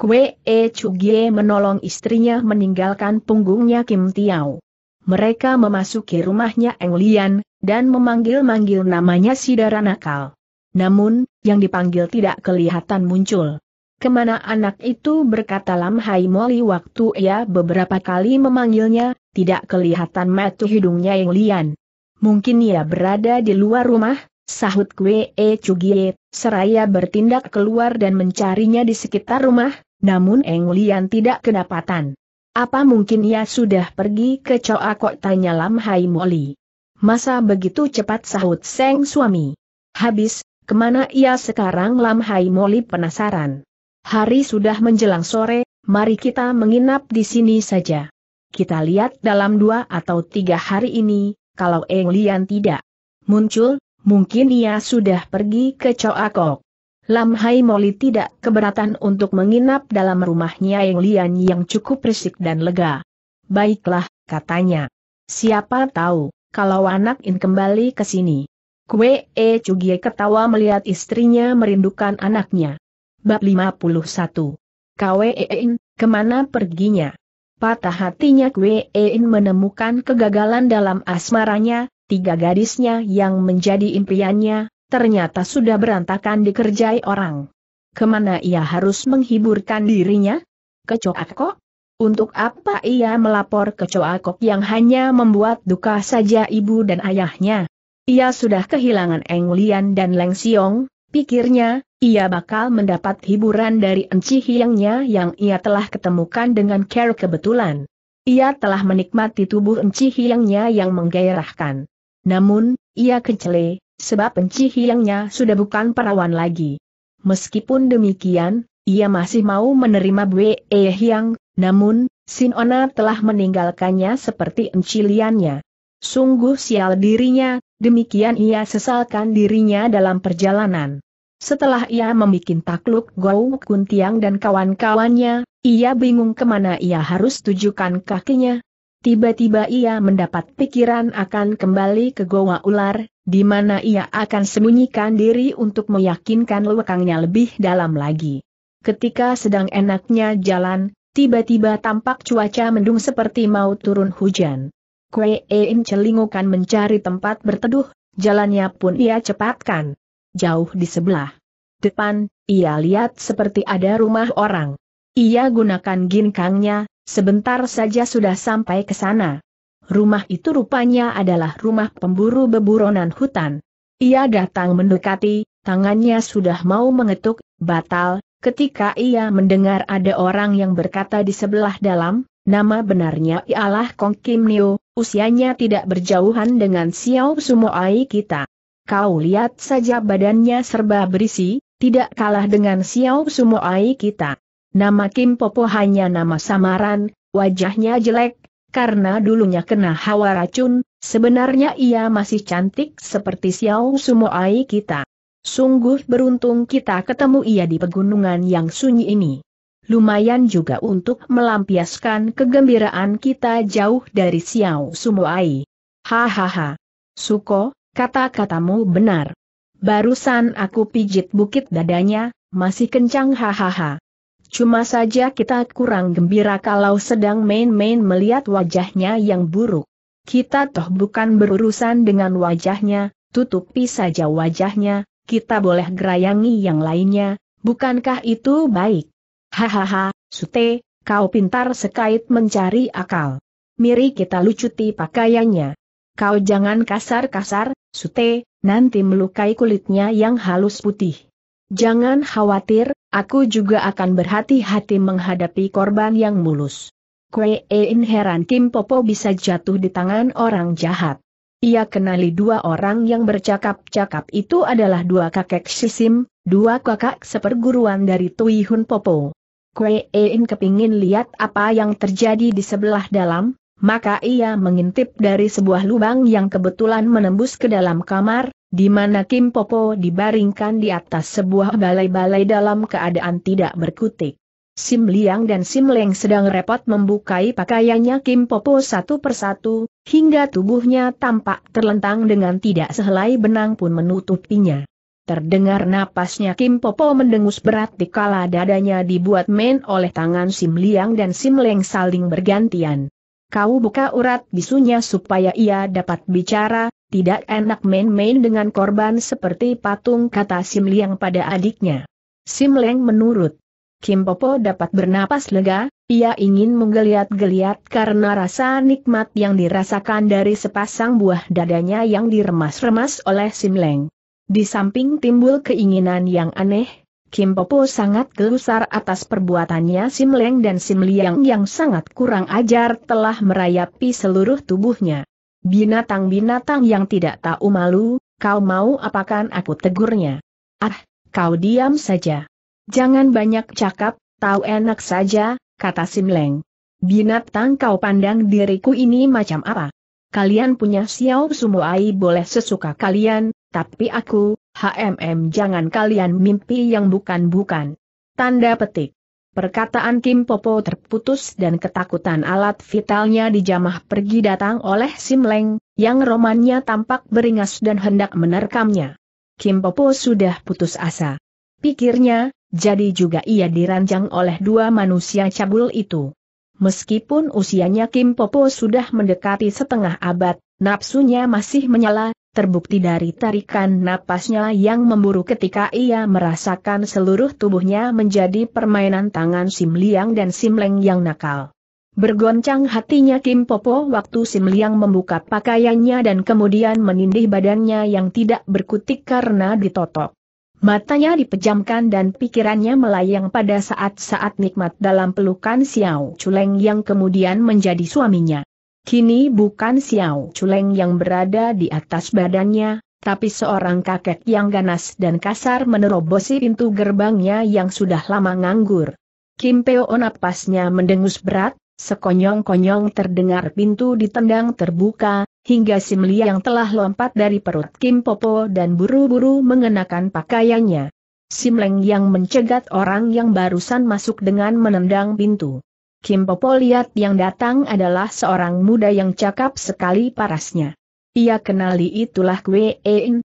Kue E Chugye menolong istrinya meninggalkan punggungnya Kim Tiao. Mereka memasuki rumahnya Eng Lian, dan memanggil-manggil namanya Sidara Nakal. Namun, yang dipanggil tidak kelihatan muncul. Kemana anak itu berkata Lam Hai Moli waktu ia beberapa kali memanggilnya, tidak kelihatan metu hidungnya Eng Lian. Mungkin ia berada di luar rumah, sahut Kue E Chugie, seraya bertindak keluar dan mencarinya di sekitar rumah, namun Eng Lian tidak kedapatan. Apa mungkin ia sudah pergi ke Choa Kok tanya Lam Hai Moli. Masa begitu cepat sahut Seng suami. Habis, kemana ia sekarang Lam Hai Moli penasaran. Hari sudah menjelang sore, mari kita menginap di sini saja. Kita lihat dalam dua atau tiga hari ini, kalau Eng Lian tidak muncul, mungkin ia sudah pergi ke Choa Kok. Lam Hai Moli tidak keberatan untuk menginap dalam rumahnya yang Lian yang cukup risik dan lega. Baiklah, katanya. Siapa tahu, kalau anak In kembali ke sini. Kue E Cugie ketawa melihat istrinya merindukan anaknya. Bab 51. Kwe e In, kemana perginya? Patah hatinya Kwe e In menemukan kegagalan dalam asmaranya, tiga gadisnya yang menjadi impiannya, ternyata sudah berantakan dikerjai orang. Kemana ia harus menghiburkan dirinya? Ke Coakko? Untuk apa ia melapor ke Coakko yang hanya membuat duka saja ibu dan ayahnya? Ia sudah kehilangan Eng Lian dan Leng Siong, pikirnya, ia bakal mendapat hiburan dari Enci Hiangnya yang ia telah ketemukan dengan care kebetulan. Ia telah menikmati tubuh Enci Hiangnya yang menggairahkan. Namun, ia kecele, sebab penci hiangnya sudah bukan perawan lagi. Meskipun demikian, ia masih mau menerima Bwe Hiang, namun, Ona telah meninggalkannya seperti Liannya. Sungguh sial dirinya, demikian ia sesalkan dirinya dalam perjalanan. Setelah ia membuat takluk Gou Kuntiang dan kawan-kawannya, ia bingung kemana ia harus tujukan kakinya. Tiba-tiba ia mendapat pikiran akan kembali ke Goa Ular, di mana ia akan sembunyikan diri untuk meyakinkan lekangnya lebih dalam lagi. Ketika sedang enaknya jalan, tiba-tiba tampak cuaca mendung seperti mau turun hujan. Kue Ein celingukan mencari tempat berteduh, jalannya pun ia cepatkan. Jauh di sebelah depan, ia lihat seperti ada rumah orang. Ia gunakan ginkangnya, sebentar saja sudah sampai ke sana rumah itu rupanya adalah rumah pemburu beburonan hutan. Ia datang mendekati, tangannya sudah mau mengetuk, batal, ketika ia mendengar ada orang yang berkata di sebelah dalam, nama benarnya ialah Kong Kim Neo, usianya tidak berjauhan dengan Xiao Sumo Ai kita. Kau lihat saja badannya serba berisi, tidak kalah dengan Xiao Sumo Ai kita. Nama Kim Popo hanya nama samaran, wajahnya jelek, karena dulunya kena hawa racun, sebenarnya ia masih cantik seperti Xiao Sumoai kita. Sungguh beruntung kita ketemu ia di pegunungan yang sunyi ini. Lumayan juga untuk melampiaskan kegembiraan kita jauh dari Xiao Sumoai. Hahaha. Suko, kata-katamu benar. Barusan aku pijit bukit dadanya, masih kencang hahaha. Cuma saja kita kurang gembira kalau sedang main-main melihat wajahnya yang buruk. Kita toh bukan berurusan dengan wajahnya, tutupi saja wajahnya, kita boleh gerayangi yang lainnya, bukankah itu baik? Hahaha, Sute, kau pintar sekait mencari akal. Miri kita lucuti pakaiannya. Kau jangan kasar-kasar, Sute, nanti melukai kulitnya yang halus putih. Jangan khawatir, aku juga akan berhati-hati menghadapi korban yang mulus. Kue In heran Kim Popo bisa jatuh di tangan orang jahat. Ia kenali dua orang yang bercakap-cakap itu adalah dua kakek Sisim, dua kakak seperguruan dari Tui Hun Popo. Kue In kepingin lihat apa yang terjadi di sebelah dalam, maka ia mengintip dari sebuah lubang yang kebetulan menembus ke dalam kamar, di mana Kim Popo dibaringkan di atas sebuah balai-balai dalam keadaan tidak berkutik. Sim Liang dan Sim Leng sedang repot membukai pakaiannya Kim Popo satu persatu, hingga tubuhnya tampak terlentang dengan tidak sehelai benang pun menutupinya. Terdengar napasnya Kim Popo mendengus berat di kala dadanya dibuat main oleh tangan Sim Liang dan Sim Leng saling bergantian. Kau buka urat bisunya supaya ia dapat bicara, tidak enak main-main dengan korban seperti patung kata Sim Liang pada adiknya. Sim Liang menurut Kim Popo dapat bernapas lega, ia ingin menggeliat-geliat karena rasa nikmat yang dirasakan dari sepasang buah dadanya yang diremas-remas oleh Sim Leng. Di samping timbul keinginan yang aneh, Kim Popo sangat gelusar atas perbuatannya Sim Leng dan Sim Liang yang sangat kurang ajar telah merayapi seluruh tubuhnya. Binatang-binatang yang tidak tahu malu, kau mau apakan aku tegurnya? Ah, kau diam saja. Jangan banyak cakap, tahu enak saja, kata Simleng. Binatang kau pandang diriku ini macam apa? Kalian punya siau sumoai boleh sesuka kalian, tapi aku, HMM jangan kalian mimpi yang bukan-bukan. Tanda petik. Perkataan Kim Popo terputus dan ketakutan alat vitalnya dijamah pergi datang oleh Sim Leng, yang romannya tampak beringas dan hendak menerkamnya. Kim Popo sudah putus asa. Pikirnya, jadi juga ia diranjang oleh dua manusia cabul itu. Meskipun usianya Kim Popo sudah mendekati setengah abad, nafsunya masih menyala, terbukti dari tarikan napasnya yang memburu ketika ia merasakan seluruh tubuhnya menjadi permainan tangan Sim Liang dan Sim Leng yang nakal. Bergoncang hatinya Kim Popo waktu Sim Liang membuka pakaiannya dan kemudian menindih badannya yang tidak berkutik karena ditotok. Matanya dipejamkan dan pikirannya melayang pada saat-saat nikmat dalam pelukan Xiao Chuleng yang kemudian menjadi suaminya. Kini bukan Xiao Chuleng yang berada di atas badannya, tapi seorang kakek yang ganas dan kasar menerobosi pintu gerbangnya yang sudah lama nganggur. Kim Peo napasnya mendengus berat, sekonyong-konyong terdengar pintu ditendang terbuka, hingga Simli yang telah lompat dari perut Kim Popo dan buru-buru mengenakan pakaiannya. Simleng yang mencegat orang yang barusan masuk dengan menendang pintu. Kim Popo lihat yang datang adalah seorang muda yang cakap sekali parasnya. Ia kenali itulah Kwe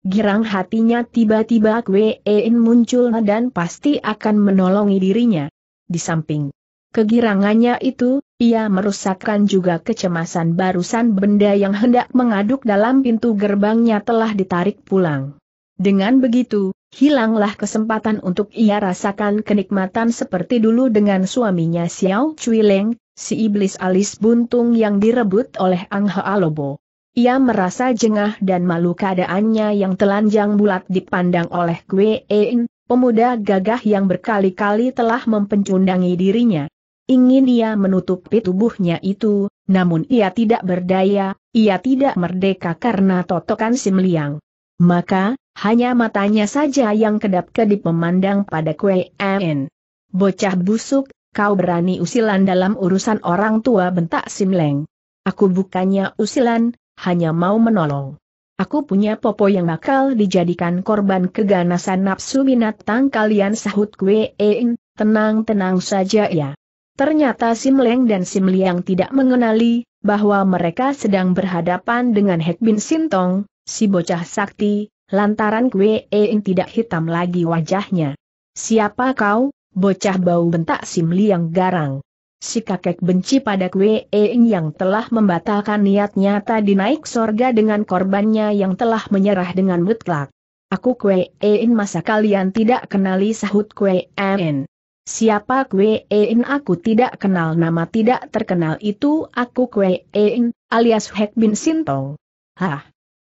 girang hatinya tiba-tiba Kwe muncul dan pasti akan menolongi dirinya. Di samping kegirangannya itu, ia merusakkan juga kecemasan barusan benda yang hendak mengaduk dalam pintu gerbangnya telah ditarik pulang. Dengan begitu, hilanglah kesempatan untuk ia rasakan kenikmatan seperti dulu dengan suaminya Xiao Cui Leng, si iblis alis buntung yang direbut oleh Ang Haalobo. Ia merasa jengah dan malu keadaannya yang telanjang bulat dipandang oleh Gwe En, pemuda gagah yang berkali-kali telah mempencundangi dirinya. Ingin ia menutupi tubuhnya itu, namun ia tidak berdaya, ia tidak merdeka karena totokan Simliang. meliang. Maka, hanya matanya saja yang kedap-kedip memandang pada Kue En. Bocah busuk, kau berani usilan dalam urusan orang tua bentak Simleng. Aku bukannya usilan, hanya mau menolong. Aku punya popo yang bakal dijadikan korban keganasan nafsu binatang kalian sahut Kue En, tenang-tenang saja ya. Ternyata Simleng dan Simliang tidak mengenali bahwa mereka sedang berhadapan dengan Hek Bin Sintong, Si bocah sakti, lantaran kue eing tidak hitam lagi wajahnya. Siapa kau, bocah bau bentak simli yang garang. Si kakek benci pada Kwe Eing yang telah membatalkan niatnya tadi naik sorga dengan korbannya yang telah menyerah dengan mutlak. Aku Kwe Eing masa kalian tidak kenali sahut Kwe Eing. Siapa Kwe Eing aku tidak kenal nama tidak terkenal itu aku Kwe Eing, alias Hek Bin Sintong. Hah,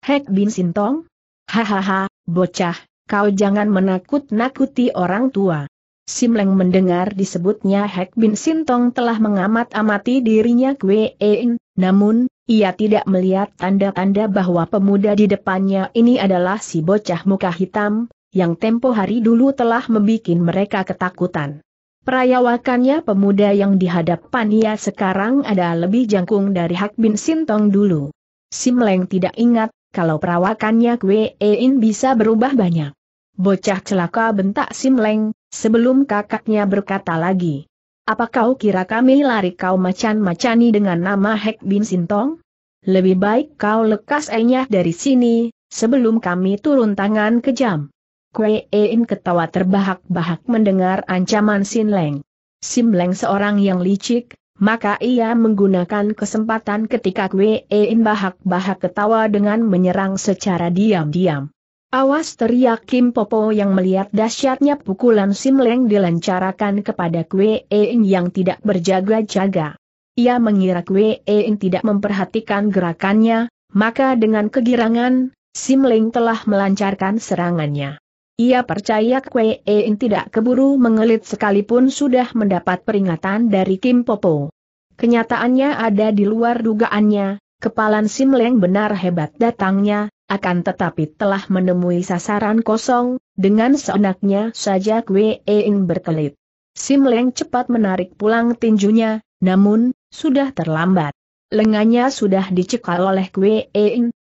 Hek Bin Sintong? Hahaha, bocah, kau jangan menakut-nakuti orang tua. Simleng mendengar disebutnya Hek Bin Sintong telah mengamat-amati dirinya Kwe In, namun, ia tidak melihat tanda-tanda bahwa pemuda di depannya ini adalah si bocah muka hitam, yang tempo hari dulu telah membuat mereka ketakutan. Perayawakannya pemuda yang dihadapkan ia sekarang ada lebih jangkung dari Hak Bin Sintong dulu. Simleng tidak ingat kalau perawakannya Kwe In bisa berubah banyak. Bocah celaka bentak Simleng, sebelum kakaknya berkata lagi. Apa kau kira kami lari kau macan-macani dengan nama Hek Bin Sintong? Lebih baik kau lekas enyah dari sini, sebelum kami turun tangan kejam. Kwe In ketawa terbahak-bahak mendengar ancaman Simleng. Simleng seorang yang licik, maka ia menggunakan kesempatan ketika Kwe In bahak-bahak ketawa dengan menyerang secara diam-diam. Awas teriak Kim Popo yang melihat dahsyatnya pukulan Simleng dilancarkan kepada Kwe In yang tidak berjaga-jaga. Ia mengira Kwe In tidak memperhatikan gerakannya, maka dengan kegirangan, Simleng telah melancarkan serangannya. Ia percaya Kwe tidak keburu mengelit sekalipun sudah mendapat peringatan dari Kim Popo. Kenyataannya ada di luar dugaannya, kepalan Sim Leng benar hebat datangnya, akan tetapi telah menemui sasaran kosong, dengan seenaknya saja Kwe berkelit. berkelit. Leng cepat menarik pulang tinjunya, namun, sudah terlambat. Lengannya sudah dicekal oleh Kwe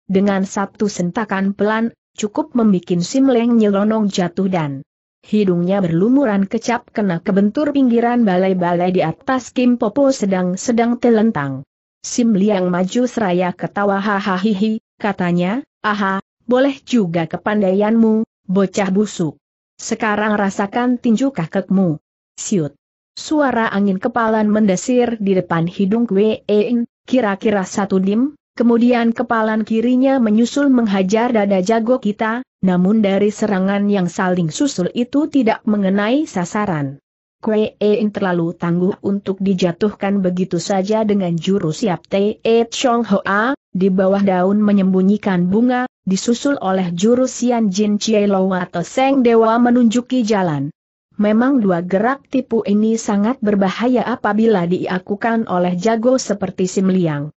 dengan satu sentakan pelan cukup membuat Sim Leng nyelonong jatuh dan hidungnya berlumuran kecap kena kebentur pinggiran balai-balai di atas Kim Popo sedang-sedang telentang. Sim Liang maju seraya ketawa hahaha, katanya, aha, boleh juga kepandaianmu, bocah busuk. Sekarang rasakan tinju kakekmu. Siut. Suara angin kepalan mendesir di depan hidung Kwein, kira-kira satu dim, Kemudian kepalan kirinya menyusul menghajar dada jago kita, namun dari serangan yang saling susul itu tidak mengenai sasaran. Kue Ein terlalu tangguh untuk dijatuhkan begitu saja dengan jurus siap Te E Chong Hoa, di bawah daun menyembunyikan bunga, disusul oleh jurus Yan Jin Chie Low atau Seng Dewa menunjuki jalan. Memang dua gerak tipu ini sangat berbahaya apabila diakukan oleh jago seperti Sim Liang.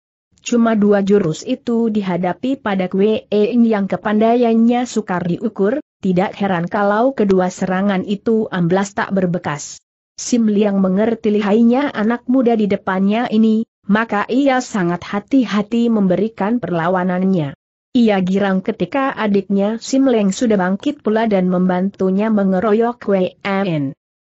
Cuma dua jurus itu dihadapi pada Kwe Eng yang kepandaiannya sukar diukur, tidak heran kalau kedua serangan itu amblas tak berbekas. Sim Liang mengerti lihainya anak muda di depannya ini, maka ia sangat hati-hati memberikan perlawanannya. Ia girang ketika adiknya Sim Liang sudah bangkit pula dan membantunya mengeroyok Kwe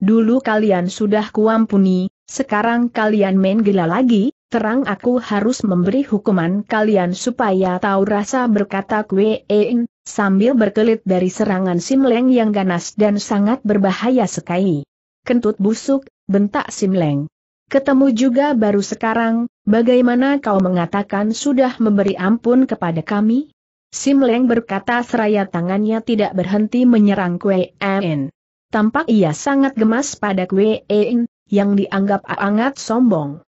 Dulu kalian sudah kuampuni, sekarang kalian main gila lagi, terang aku harus memberi hukuman kalian supaya tahu rasa berkata kue sambil berkelit dari serangan Simleng yang ganas dan sangat berbahaya sekali. Kentut busuk, bentak Simleng. Ketemu juga baru sekarang, bagaimana kau mengatakan sudah memberi ampun kepada kami? Simleng berkata seraya tangannya tidak berhenti menyerang Kue En. Tampak ia sangat gemas pada Kue En, yang dianggap sangat sombong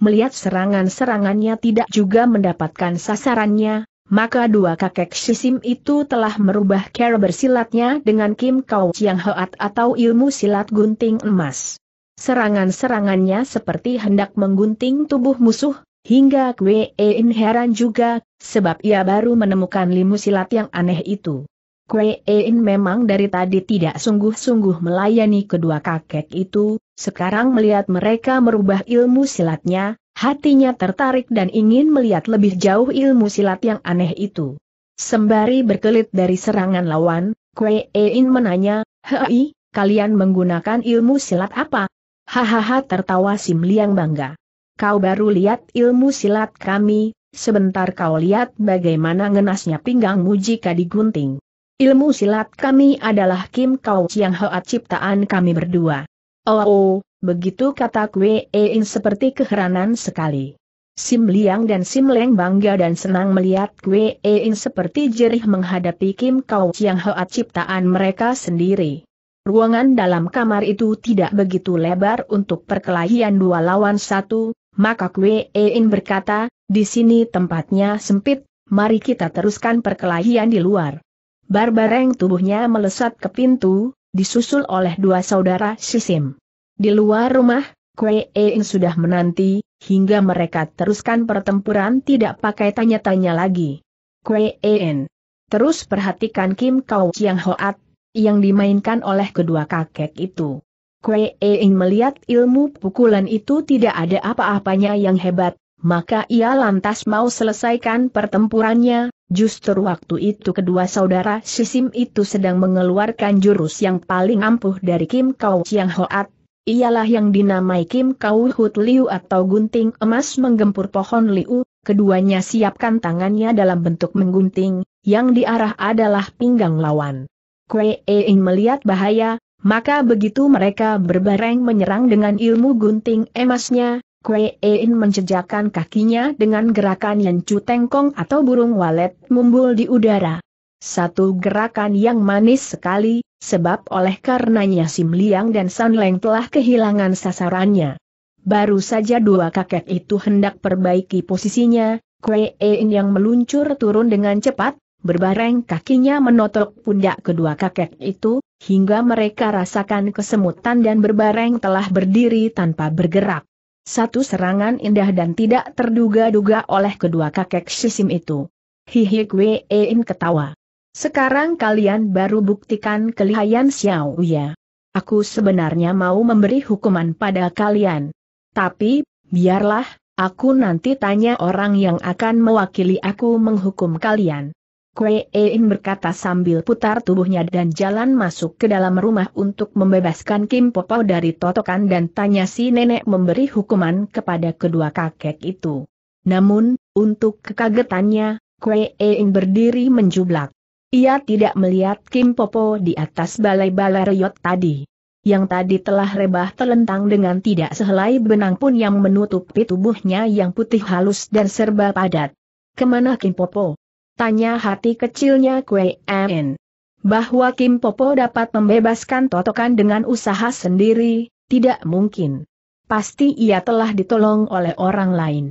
melihat serangan-serangannya tidak juga mendapatkan sasarannya, maka dua kakek sisim itu telah merubah cara bersilatnya dengan Kim Kau Chiang Hoat atau ilmu silat gunting emas. Serangan-serangannya seperti hendak menggunting tubuh musuh, hingga Kwe In heran juga, sebab ia baru menemukan ilmu silat yang aneh itu. Kue Ein memang dari tadi tidak sungguh-sungguh melayani kedua kakek itu, sekarang melihat mereka merubah ilmu silatnya, hatinya tertarik dan ingin melihat lebih jauh ilmu silat yang aneh itu. Sembari berkelit dari serangan lawan, Kue Ein menanya, Hei, kalian menggunakan ilmu silat apa? Hahaha tertawa Sim Liang bangga. Kau baru lihat ilmu silat kami, Sebentar kau lihat bagaimana ngenasnya pinggangmu jika digunting. Ilmu silat kami adalah Kim Kau Chiang Hoa ciptaan kami berdua. Oh, oh begitu kata Kwe In seperti keheranan sekali. Sim Liang dan Sim Leng bangga dan senang melihat Kwe In seperti jerih menghadapi Kim Kau Chiang Hoa ciptaan mereka sendiri. Ruangan dalam kamar itu tidak begitu lebar untuk perkelahian dua lawan satu, maka Kwe In berkata, di sini tempatnya sempit, mari kita teruskan perkelahian di luar barbareng tubuhnya melesat ke pintu, disusul oleh dua saudara Sisim. Di luar rumah, Kue Ein sudah menanti, hingga mereka teruskan pertempuran tidak pakai tanya-tanya lagi. Kue Ein. Terus perhatikan Kim Kau Chiang Hoat, yang dimainkan oleh kedua kakek itu. Kue Ein melihat ilmu pukulan itu tidak ada apa-apanya yang hebat, maka ia lantas mau selesaikan pertempurannya, Justru waktu itu kedua saudara Sisim itu sedang mengeluarkan jurus yang paling ampuh dari Kim Kau Chiang Hoat. Ialah yang dinamai Kim Kau Hut Liu atau gunting emas menggempur pohon Liu, keduanya siapkan tangannya dalam bentuk menggunting, yang diarah adalah pinggang lawan. Kue Eing melihat bahaya, maka begitu mereka berbareng menyerang dengan ilmu gunting emasnya, Kue In menjejakkan kakinya dengan gerakan yang cutengkong atau burung walet mumbul di udara. Satu gerakan yang manis sekali, sebab oleh karenanya Sim Liang dan San Leng telah kehilangan sasarannya. Baru saja dua kakek itu hendak perbaiki posisinya, Kue In yang meluncur turun dengan cepat, berbareng kakinya menotok pundak kedua kakek itu, hingga mereka rasakan kesemutan dan berbareng telah berdiri tanpa bergerak. Satu serangan indah dan tidak terduga-duga oleh kedua kakek sisim itu. Hihi Kwe ketawa. Sekarang kalian baru buktikan kelihayan Xiao Uya. Aku sebenarnya mau memberi hukuman pada kalian. Tapi, biarlah, aku nanti tanya orang yang akan mewakili aku menghukum kalian. Kue Eing berkata sambil putar tubuhnya dan jalan masuk ke dalam rumah untuk membebaskan Kim Popo dari totokan dan tanya si nenek memberi hukuman kepada kedua kakek itu. Namun, untuk kekagetannya, Kue Eing berdiri menjublak. Ia tidak melihat Kim Popo di atas balai-balai reyot tadi yang tadi telah rebah telentang dengan tidak sehelai benang pun yang menutupi tubuhnya yang putih halus dan serba padat. Kemana Kim Popo? Tanya hati kecilnya Kue En. Bahwa Kim Popo dapat membebaskan Totokan dengan usaha sendiri, tidak mungkin. Pasti ia telah ditolong oleh orang lain.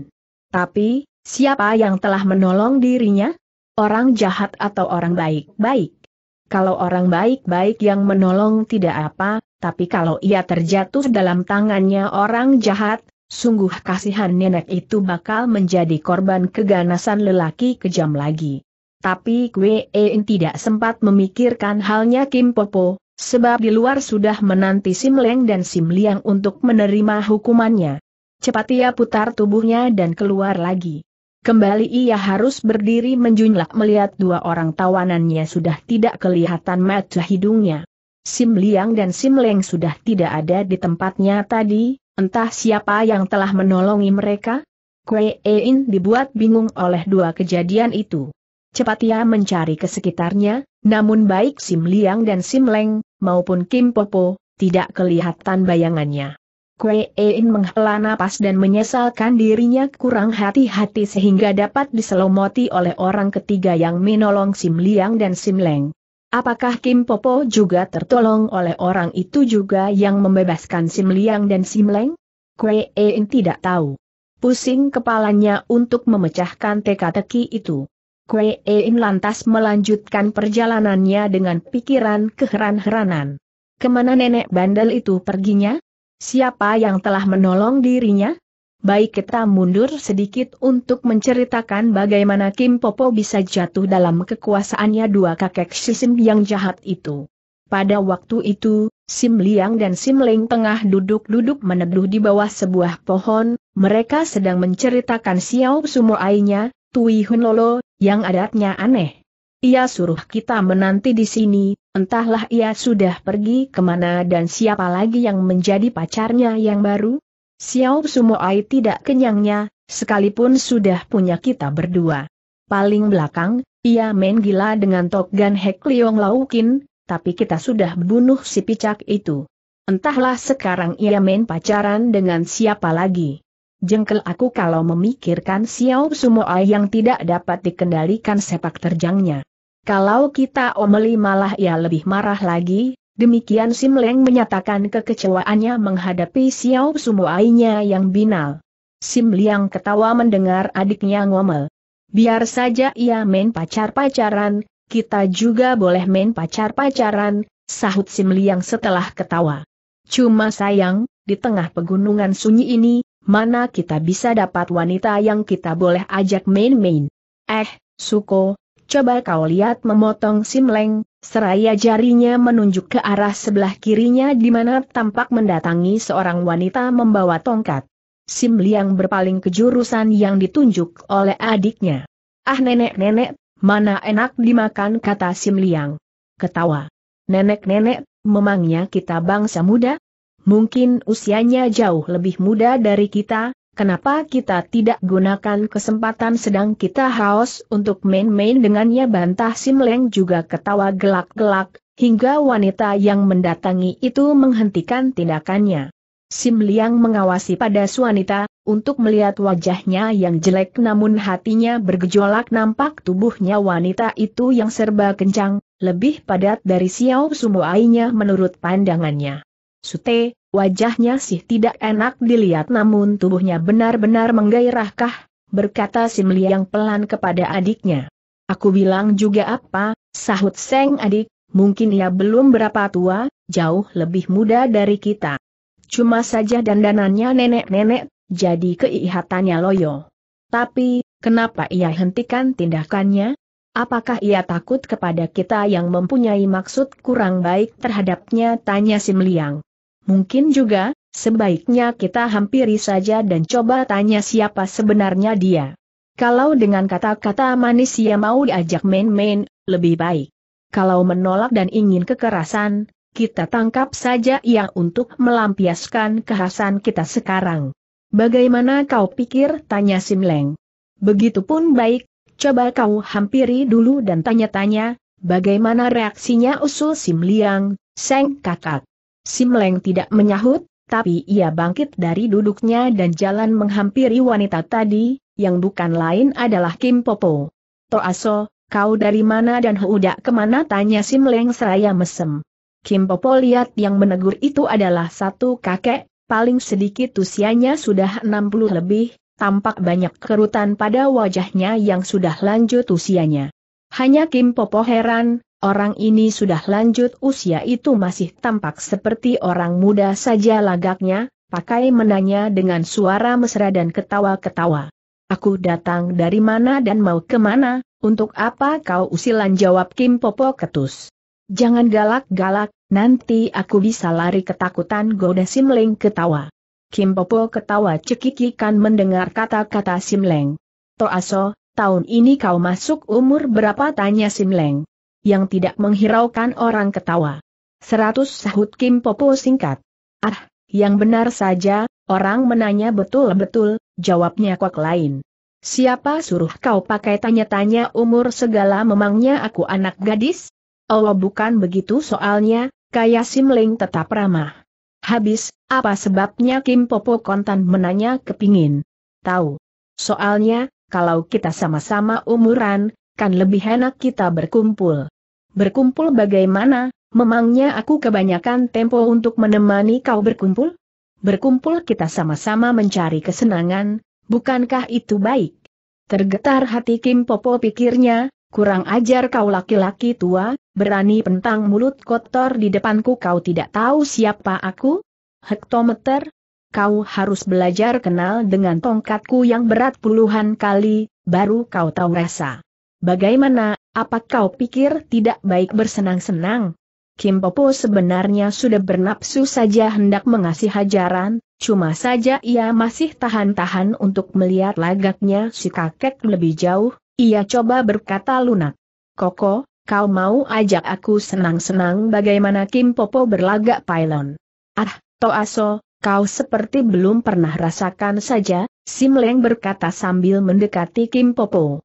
Tapi, siapa yang telah menolong dirinya? Orang jahat atau orang baik-baik? Kalau orang baik-baik yang menolong tidak apa, tapi kalau ia terjatuh dalam tangannya orang jahat, Sungguh kasihan nenek itu bakal menjadi korban keganasan lelaki kejam lagi. Tapi Kwe tidak sempat memikirkan halnya Kim Popo, sebab di luar sudah menanti Sim Leng dan Sim Liang untuk menerima hukumannya. Cepat ia putar tubuhnya dan keluar lagi. Kembali ia harus berdiri menjunlak melihat dua orang tawanannya sudah tidak kelihatan mata hidungnya. Sim Liang dan Sim Leng sudah tidak ada di tempatnya tadi, Entah siapa yang telah menolongi mereka? Kue In dibuat bingung oleh dua kejadian itu. Cepat ia mencari ke sekitarnya, namun baik Sim Liang dan Sim Leng, maupun Kim Popo, tidak kelihatan bayangannya. Kue In menghela napas dan menyesalkan dirinya kurang hati-hati sehingga dapat diselomoti oleh orang ketiga yang menolong Sim Liang dan Sim Leng. Apakah Kim Popo juga tertolong oleh orang itu juga yang membebaskan Sim Liang dan Sim Leng? Kue En tidak tahu. Pusing kepalanya untuk memecahkan teka-teki itu. Kue En lantas melanjutkan perjalanannya dengan pikiran keheran-heranan. Kemana nenek bandel itu perginya? Siapa yang telah menolong dirinya? baik kita mundur sedikit untuk menceritakan bagaimana Kim Popo bisa jatuh dalam kekuasaannya dua kakek Sim yang jahat itu. Pada waktu itu, Sim Liang dan Sim Ling tengah duduk-duduk meneduh di bawah sebuah pohon, mereka sedang menceritakan Xiao ainya, Tui Hun Lolo, yang adatnya aneh. Ia suruh kita menanti di sini, entahlah ia sudah pergi kemana dan siapa lagi yang menjadi pacarnya yang baru? Xiao Sumoai tidak kenyangnya, sekalipun sudah punya kita berdua. Paling belakang, ia main gila dengan Tokgan Hek Liong Laukin, tapi kita sudah bunuh si picak itu. Entahlah sekarang ia main pacaran dengan siapa lagi. Jengkel aku kalau memikirkan Xiao Sumoai yang tidak dapat dikendalikan sepak terjangnya. Kalau kita omeli malah ia lebih marah lagi, Demikian Sim Leng menyatakan kekecewaannya menghadapi Xiao Sumuainya yang binal. Sim Liang ketawa mendengar adiknya ngomel. Biar saja ia main pacar-pacaran, kita juga boleh main pacar-pacaran, sahut Sim Liang setelah ketawa. Cuma sayang, di tengah pegunungan sunyi ini, mana kita bisa dapat wanita yang kita boleh ajak main-main. Eh, Suko, Coba kau lihat memotong Simleng, seraya jarinya menunjuk ke arah sebelah kirinya di mana tampak mendatangi seorang wanita membawa tongkat. Sim Liang berpaling ke jurusan yang ditunjuk oleh adiknya. Ah nenek-nenek, mana enak dimakan kata Sim Liang. Ketawa. Nenek-nenek, memangnya kita bangsa muda? Mungkin usianya jauh lebih muda dari kita, Kenapa kita tidak gunakan kesempatan sedang kita haus untuk main-main dengannya bantah Simleng juga ketawa gelak-gelak, hingga wanita yang mendatangi itu menghentikan tindakannya. Sim Liang mengawasi pada Suanita untuk melihat wajahnya yang jelek namun hatinya bergejolak nampak tubuhnya wanita itu yang serba kencang, lebih padat dari Xiao Sumuainya menurut pandangannya. Sute, Wajahnya sih tidak enak dilihat namun tubuhnya benar-benar menggairahkah, berkata Sim Liang pelan kepada adiknya. Aku bilang juga apa, sahut Seng adik, mungkin ia belum berapa tua, jauh lebih muda dari kita. Cuma saja dandanannya nenek-nenek, jadi keihatannya loyo. Tapi, kenapa ia hentikan tindakannya? Apakah ia takut kepada kita yang mempunyai maksud kurang baik terhadapnya? Tanya Sim Liang. Mungkin juga, sebaiknya kita hampiri saja dan coba tanya siapa sebenarnya dia. Kalau dengan kata-kata manis ia mau diajak main-main, lebih baik. Kalau menolak dan ingin kekerasan, kita tangkap saja ia untuk melampiaskan kehasan kita sekarang. Bagaimana kau pikir? Tanya Simleng. Begitupun baik, coba kau hampiri dulu dan tanya-tanya, bagaimana reaksinya usul Simliang, Seng kakak. Simleng tidak menyahut, tapi ia bangkit dari duduknya dan jalan menghampiri wanita tadi, yang bukan lain adalah Kim Popo. Toaso, kau dari mana dan hudak kemana tanya Simleng seraya mesem. Kim Popo lihat yang menegur itu adalah satu kakek, paling sedikit usianya sudah 60 lebih, tampak banyak kerutan pada wajahnya yang sudah lanjut usianya. Hanya Kim Popo heran, Orang ini sudah lanjut usia itu masih tampak seperti orang muda saja lagaknya, pakai menanya dengan suara mesra dan ketawa-ketawa. Aku datang dari mana dan mau kemana, untuk apa kau usilan jawab Kim Popo ketus. Jangan galak-galak, nanti aku bisa lari ketakutan goda Simleng ketawa. Kim Popo ketawa cekikikan mendengar kata-kata Simleng. Toaso, tahun ini kau masuk umur berapa tanya Simleng yang tidak menghiraukan orang ketawa. Seratus sahut Kim Popo singkat. Ah, yang benar saja, orang menanya betul-betul, jawabnya kuak lain. Siapa suruh kau pakai tanya-tanya umur segala memangnya aku anak gadis? Oh bukan begitu soalnya, kaya Simling tetap ramah. Habis, apa sebabnya Kim Popo kontan menanya kepingin? Tahu. Soalnya, kalau kita sama-sama umuran, kan lebih enak kita berkumpul. Berkumpul bagaimana, memangnya aku kebanyakan tempo untuk menemani kau berkumpul? Berkumpul kita sama-sama mencari kesenangan, bukankah itu baik? Tergetar hati Kim Popo pikirnya, kurang ajar kau laki-laki tua, berani pentang mulut kotor di depanku kau tidak tahu siapa aku? Hektometer? Kau harus belajar kenal dengan tongkatku yang berat puluhan kali, baru kau tahu rasa. Bagaimana, apa kau pikir tidak baik bersenang-senang? Kim Popo sebenarnya sudah bernapsu saja hendak mengasih hajaran, cuma saja ia masih tahan-tahan untuk melihat lagaknya si kakek lebih jauh, ia coba berkata lunak. Koko, kau mau ajak aku senang-senang bagaimana Kim Popo berlagak pailon. Ah, Toaso, kau seperti belum pernah rasakan saja, Simleng berkata sambil mendekati Kim Popo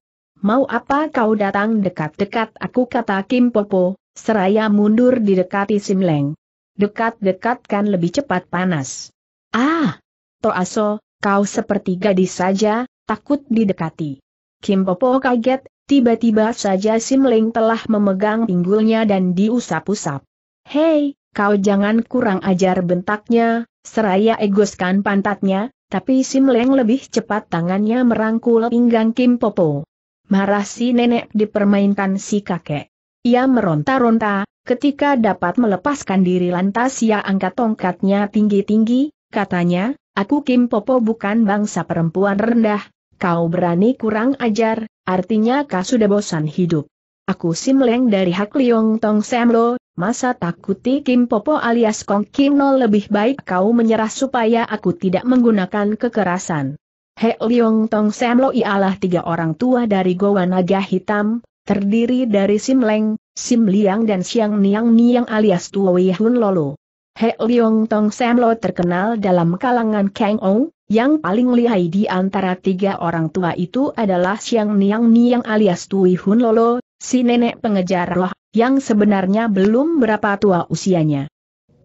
mau apa kau datang dekat-dekat aku kata Kim Popo, seraya mundur didekati Leng. Dekat-dekat kan lebih cepat panas. Ah! Toaso, kau seperti gadis saja, takut didekati. Kim Popo kaget, tiba-tiba saja Sim Leng telah memegang pinggulnya dan diusap-usap. Hei, kau jangan kurang ajar bentaknya, seraya egoskan pantatnya, tapi Sim Leng lebih cepat tangannya merangkul pinggang Kim Popo. Marah si nenek dipermainkan si kakek. Ia meronta-ronta, ketika dapat melepaskan diri lantas ia angkat tongkatnya tinggi-tinggi, katanya, aku Kim Popo bukan bangsa perempuan rendah, kau berani kurang ajar, artinya kau sudah bosan hidup. Aku Sim Leng dari Hak Liong Tong Semlo, masa takuti Kim Popo alias Kong Kim No lebih baik kau menyerah supaya aku tidak menggunakan kekerasan. He Leong Tong Sam Lo ialah tiga orang tua dari Goa Naga Hitam, terdiri dari Sim Leng, Sim Liang dan Siang Niang Niang alias Wei Hun Lolo. He Leong Tong Sam Lo terkenal dalam kalangan Kang Ong, yang paling lihai di antara tiga orang tua itu adalah Siang Niang Niang alias Tui Hun Lolo, si nenek pengejar roh, yang sebenarnya belum berapa tua usianya.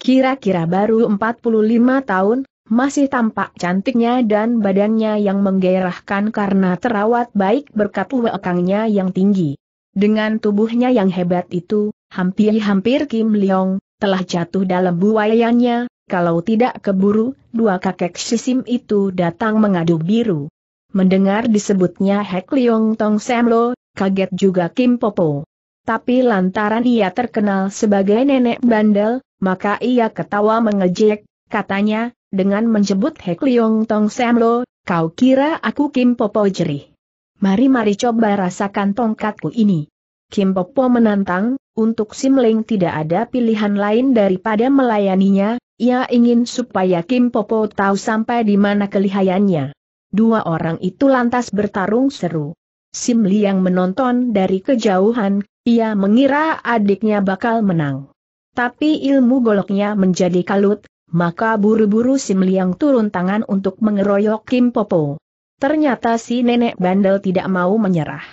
Kira-kira baru 45 tahun, masih tampak cantiknya dan badannya yang menggairahkan karena terawat baik berkat luekangnya yang tinggi. Dengan tubuhnya yang hebat itu, hampir-hampir Kim Leong telah jatuh dalam buayanya, kalau tidak keburu, dua kakek sisim itu datang mengadu biru. Mendengar disebutnya Hek Leong Tong Semlo, kaget juga Kim Popo. Tapi lantaran ia terkenal sebagai nenek bandel, maka ia ketawa mengejek, katanya, dengan menjebut Hek Liong Tong Sam Lo, kau kira aku Kim Popo jerih. Mari-mari coba rasakan tongkatku ini. Kim Popo menantang, untuk Sim Ling tidak ada pilihan lain daripada melayaninya, ia ingin supaya Kim Popo tahu sampai di mana kelihayannya. Dua orang itu lantas bertarung seru. Sim Li yang menonton dari kejauhan, ia mengira adiknya bakal menang. Tapi ilmu goloknya menjadi kalut, maka buru-buru Sim Liang turun tangan untuk mengeroyok Kim Popo. Ternyata si nenek bandel tidak mau menyerah.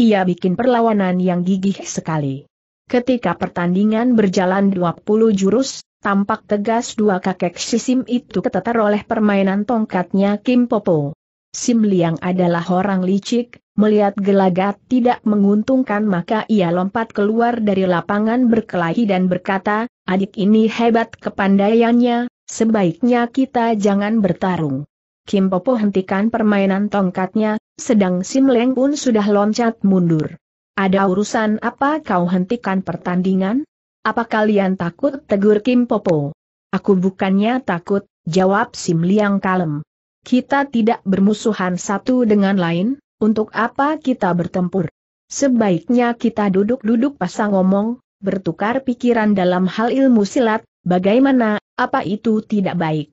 Ia bikin perlawanan yang gigih sekali. Ketika pertandingan berjalan 20 jurus, tampak tegas dua kakek Sisim itu ketetar oleh permainan tongkatnya Kim Popo. Sim Liang adalah orang licik, melihat gelagat tidak menguntungkan maka ia lompat keluar dari lapangan berkelahi dan berkata, Adik ini hebat kepandaiannya, sebaiknya kita jangan bertarung. Kim Popo hentikan permainan tongkatnya, sedang Sim Leng pun sudah loncat mundur. Ada urusan apa kau hentikan pertandingan? Apa kalian takut tegur Kim Popo? Aku bukannya takut, jawab Sim Liang kalem. Kita tidak bermusuhan satu dengan lain, untuk apa kita bertempur? Sebaiknya kita duduk-duduk pasang ngomong, bertukar pikiran dalam hal ilmu silat, bagaimana, apa itu tidak baik.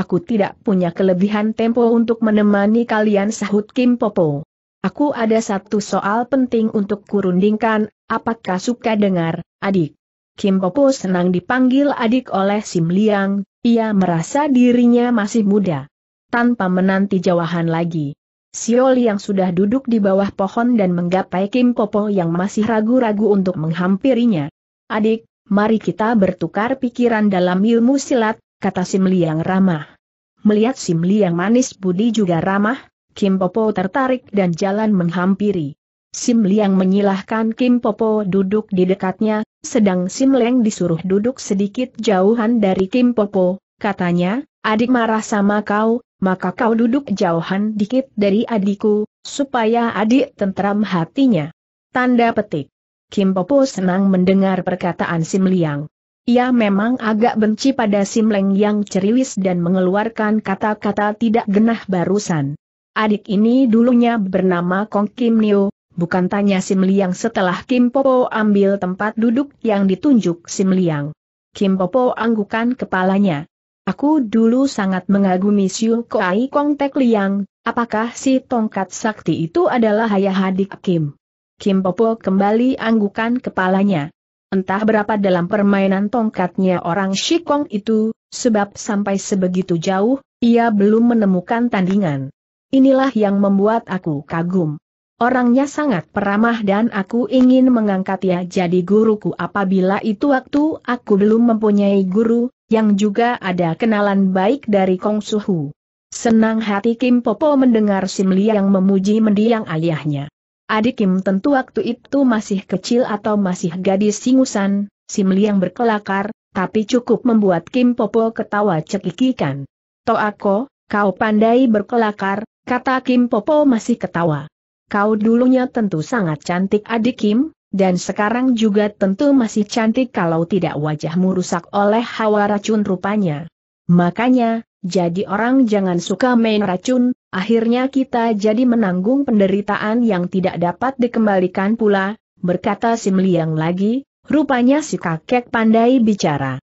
Aku tidak punya kelebihan tempo untuk menemani kalian sahut Kim Popo. Aku ada satu soal penting untuk kurundingkan, apakah suka dengar, adik? Kim Popo senang dipanggil adik oleh Sim Liang, ia merasa dirinya masih muda. Tanpa menanti jawahan lagi. Sioli yang sudah duduk di bawah pohon dan menggapai Kim Popo yang masih ragu-ragu untuk menghampirinya adik, mari kita bertukar pikiran dalam ilmu silat, kata Sim Liang ramah. Melihat Sim Liang manis budi juga ramah, Kim Popo tertarik dan jalan menghampiri. Sim Liang menyilahkan Kim Popo duduk di dekatnya, sedang Sim Leng disuruh duduk sedikit jauhan dari Kim Popo, katanya, adik marah sama kau, maka kau duduk jauhan dikit dari adikku, supaya adik tentram hatinya. Tanda petik. Kim Popo senang mendengar perkataan Sim Liang. Ia memang agak benci pada Sim Leng yang ceriwis dan mengeluarkan kata-kata tidak genah barusan. Adik ini dulunya bernama Kong Kim Niu, bukan tanya Sim Liang setelah Kim Popo ambil tempat duduk yang ditunjuk Sim Liang. Kim Popo anggukan kepalanya. Aku dulu sangat mengagumi Siu Koai Kong Tek Liang, apakah si tongkat sakti itu adalah ayah adik Kim? Kim Popo kembali anggukan kepalanya. Entah berapa dalam permainan tongkatnya orang Shikong itu, sebab sampai sebegitu jauh, ia belum menemukan tandingan. Inilah yang membuat aku kagum. Orangnya sangat peramah dan aku ingin mengangkatnya jadi guruku apabila itu waktu aku belum mempunyai guru, yang juga ada kenalan baik dari Kong Suhu. Senang hati Kim Popo mendengar Sim yang memuji mendiang ayahnya. Adik Kim tentu waktu itu masih kecil atau masih gadis singusan, Simli yang berkelakar, tapi cukup membuat Kim Popo ketawa cekikikan. aku, kau pandai berkelakar, kata Kim Popo masih ketawa. Kau dulunya tentu sangat cantik adik Kim, dan sekarang juga tentu masih cantik kalau tidak wajahmu rusak oleh hawa racun rupanya. Makanya, jadi orang jangan suka main racun, Akhirnya kita jadi menanggung penderitaan yang tidak dapat dikembalikan pula, berkata Simliang lagi, rupanya si kakek pandai bicara.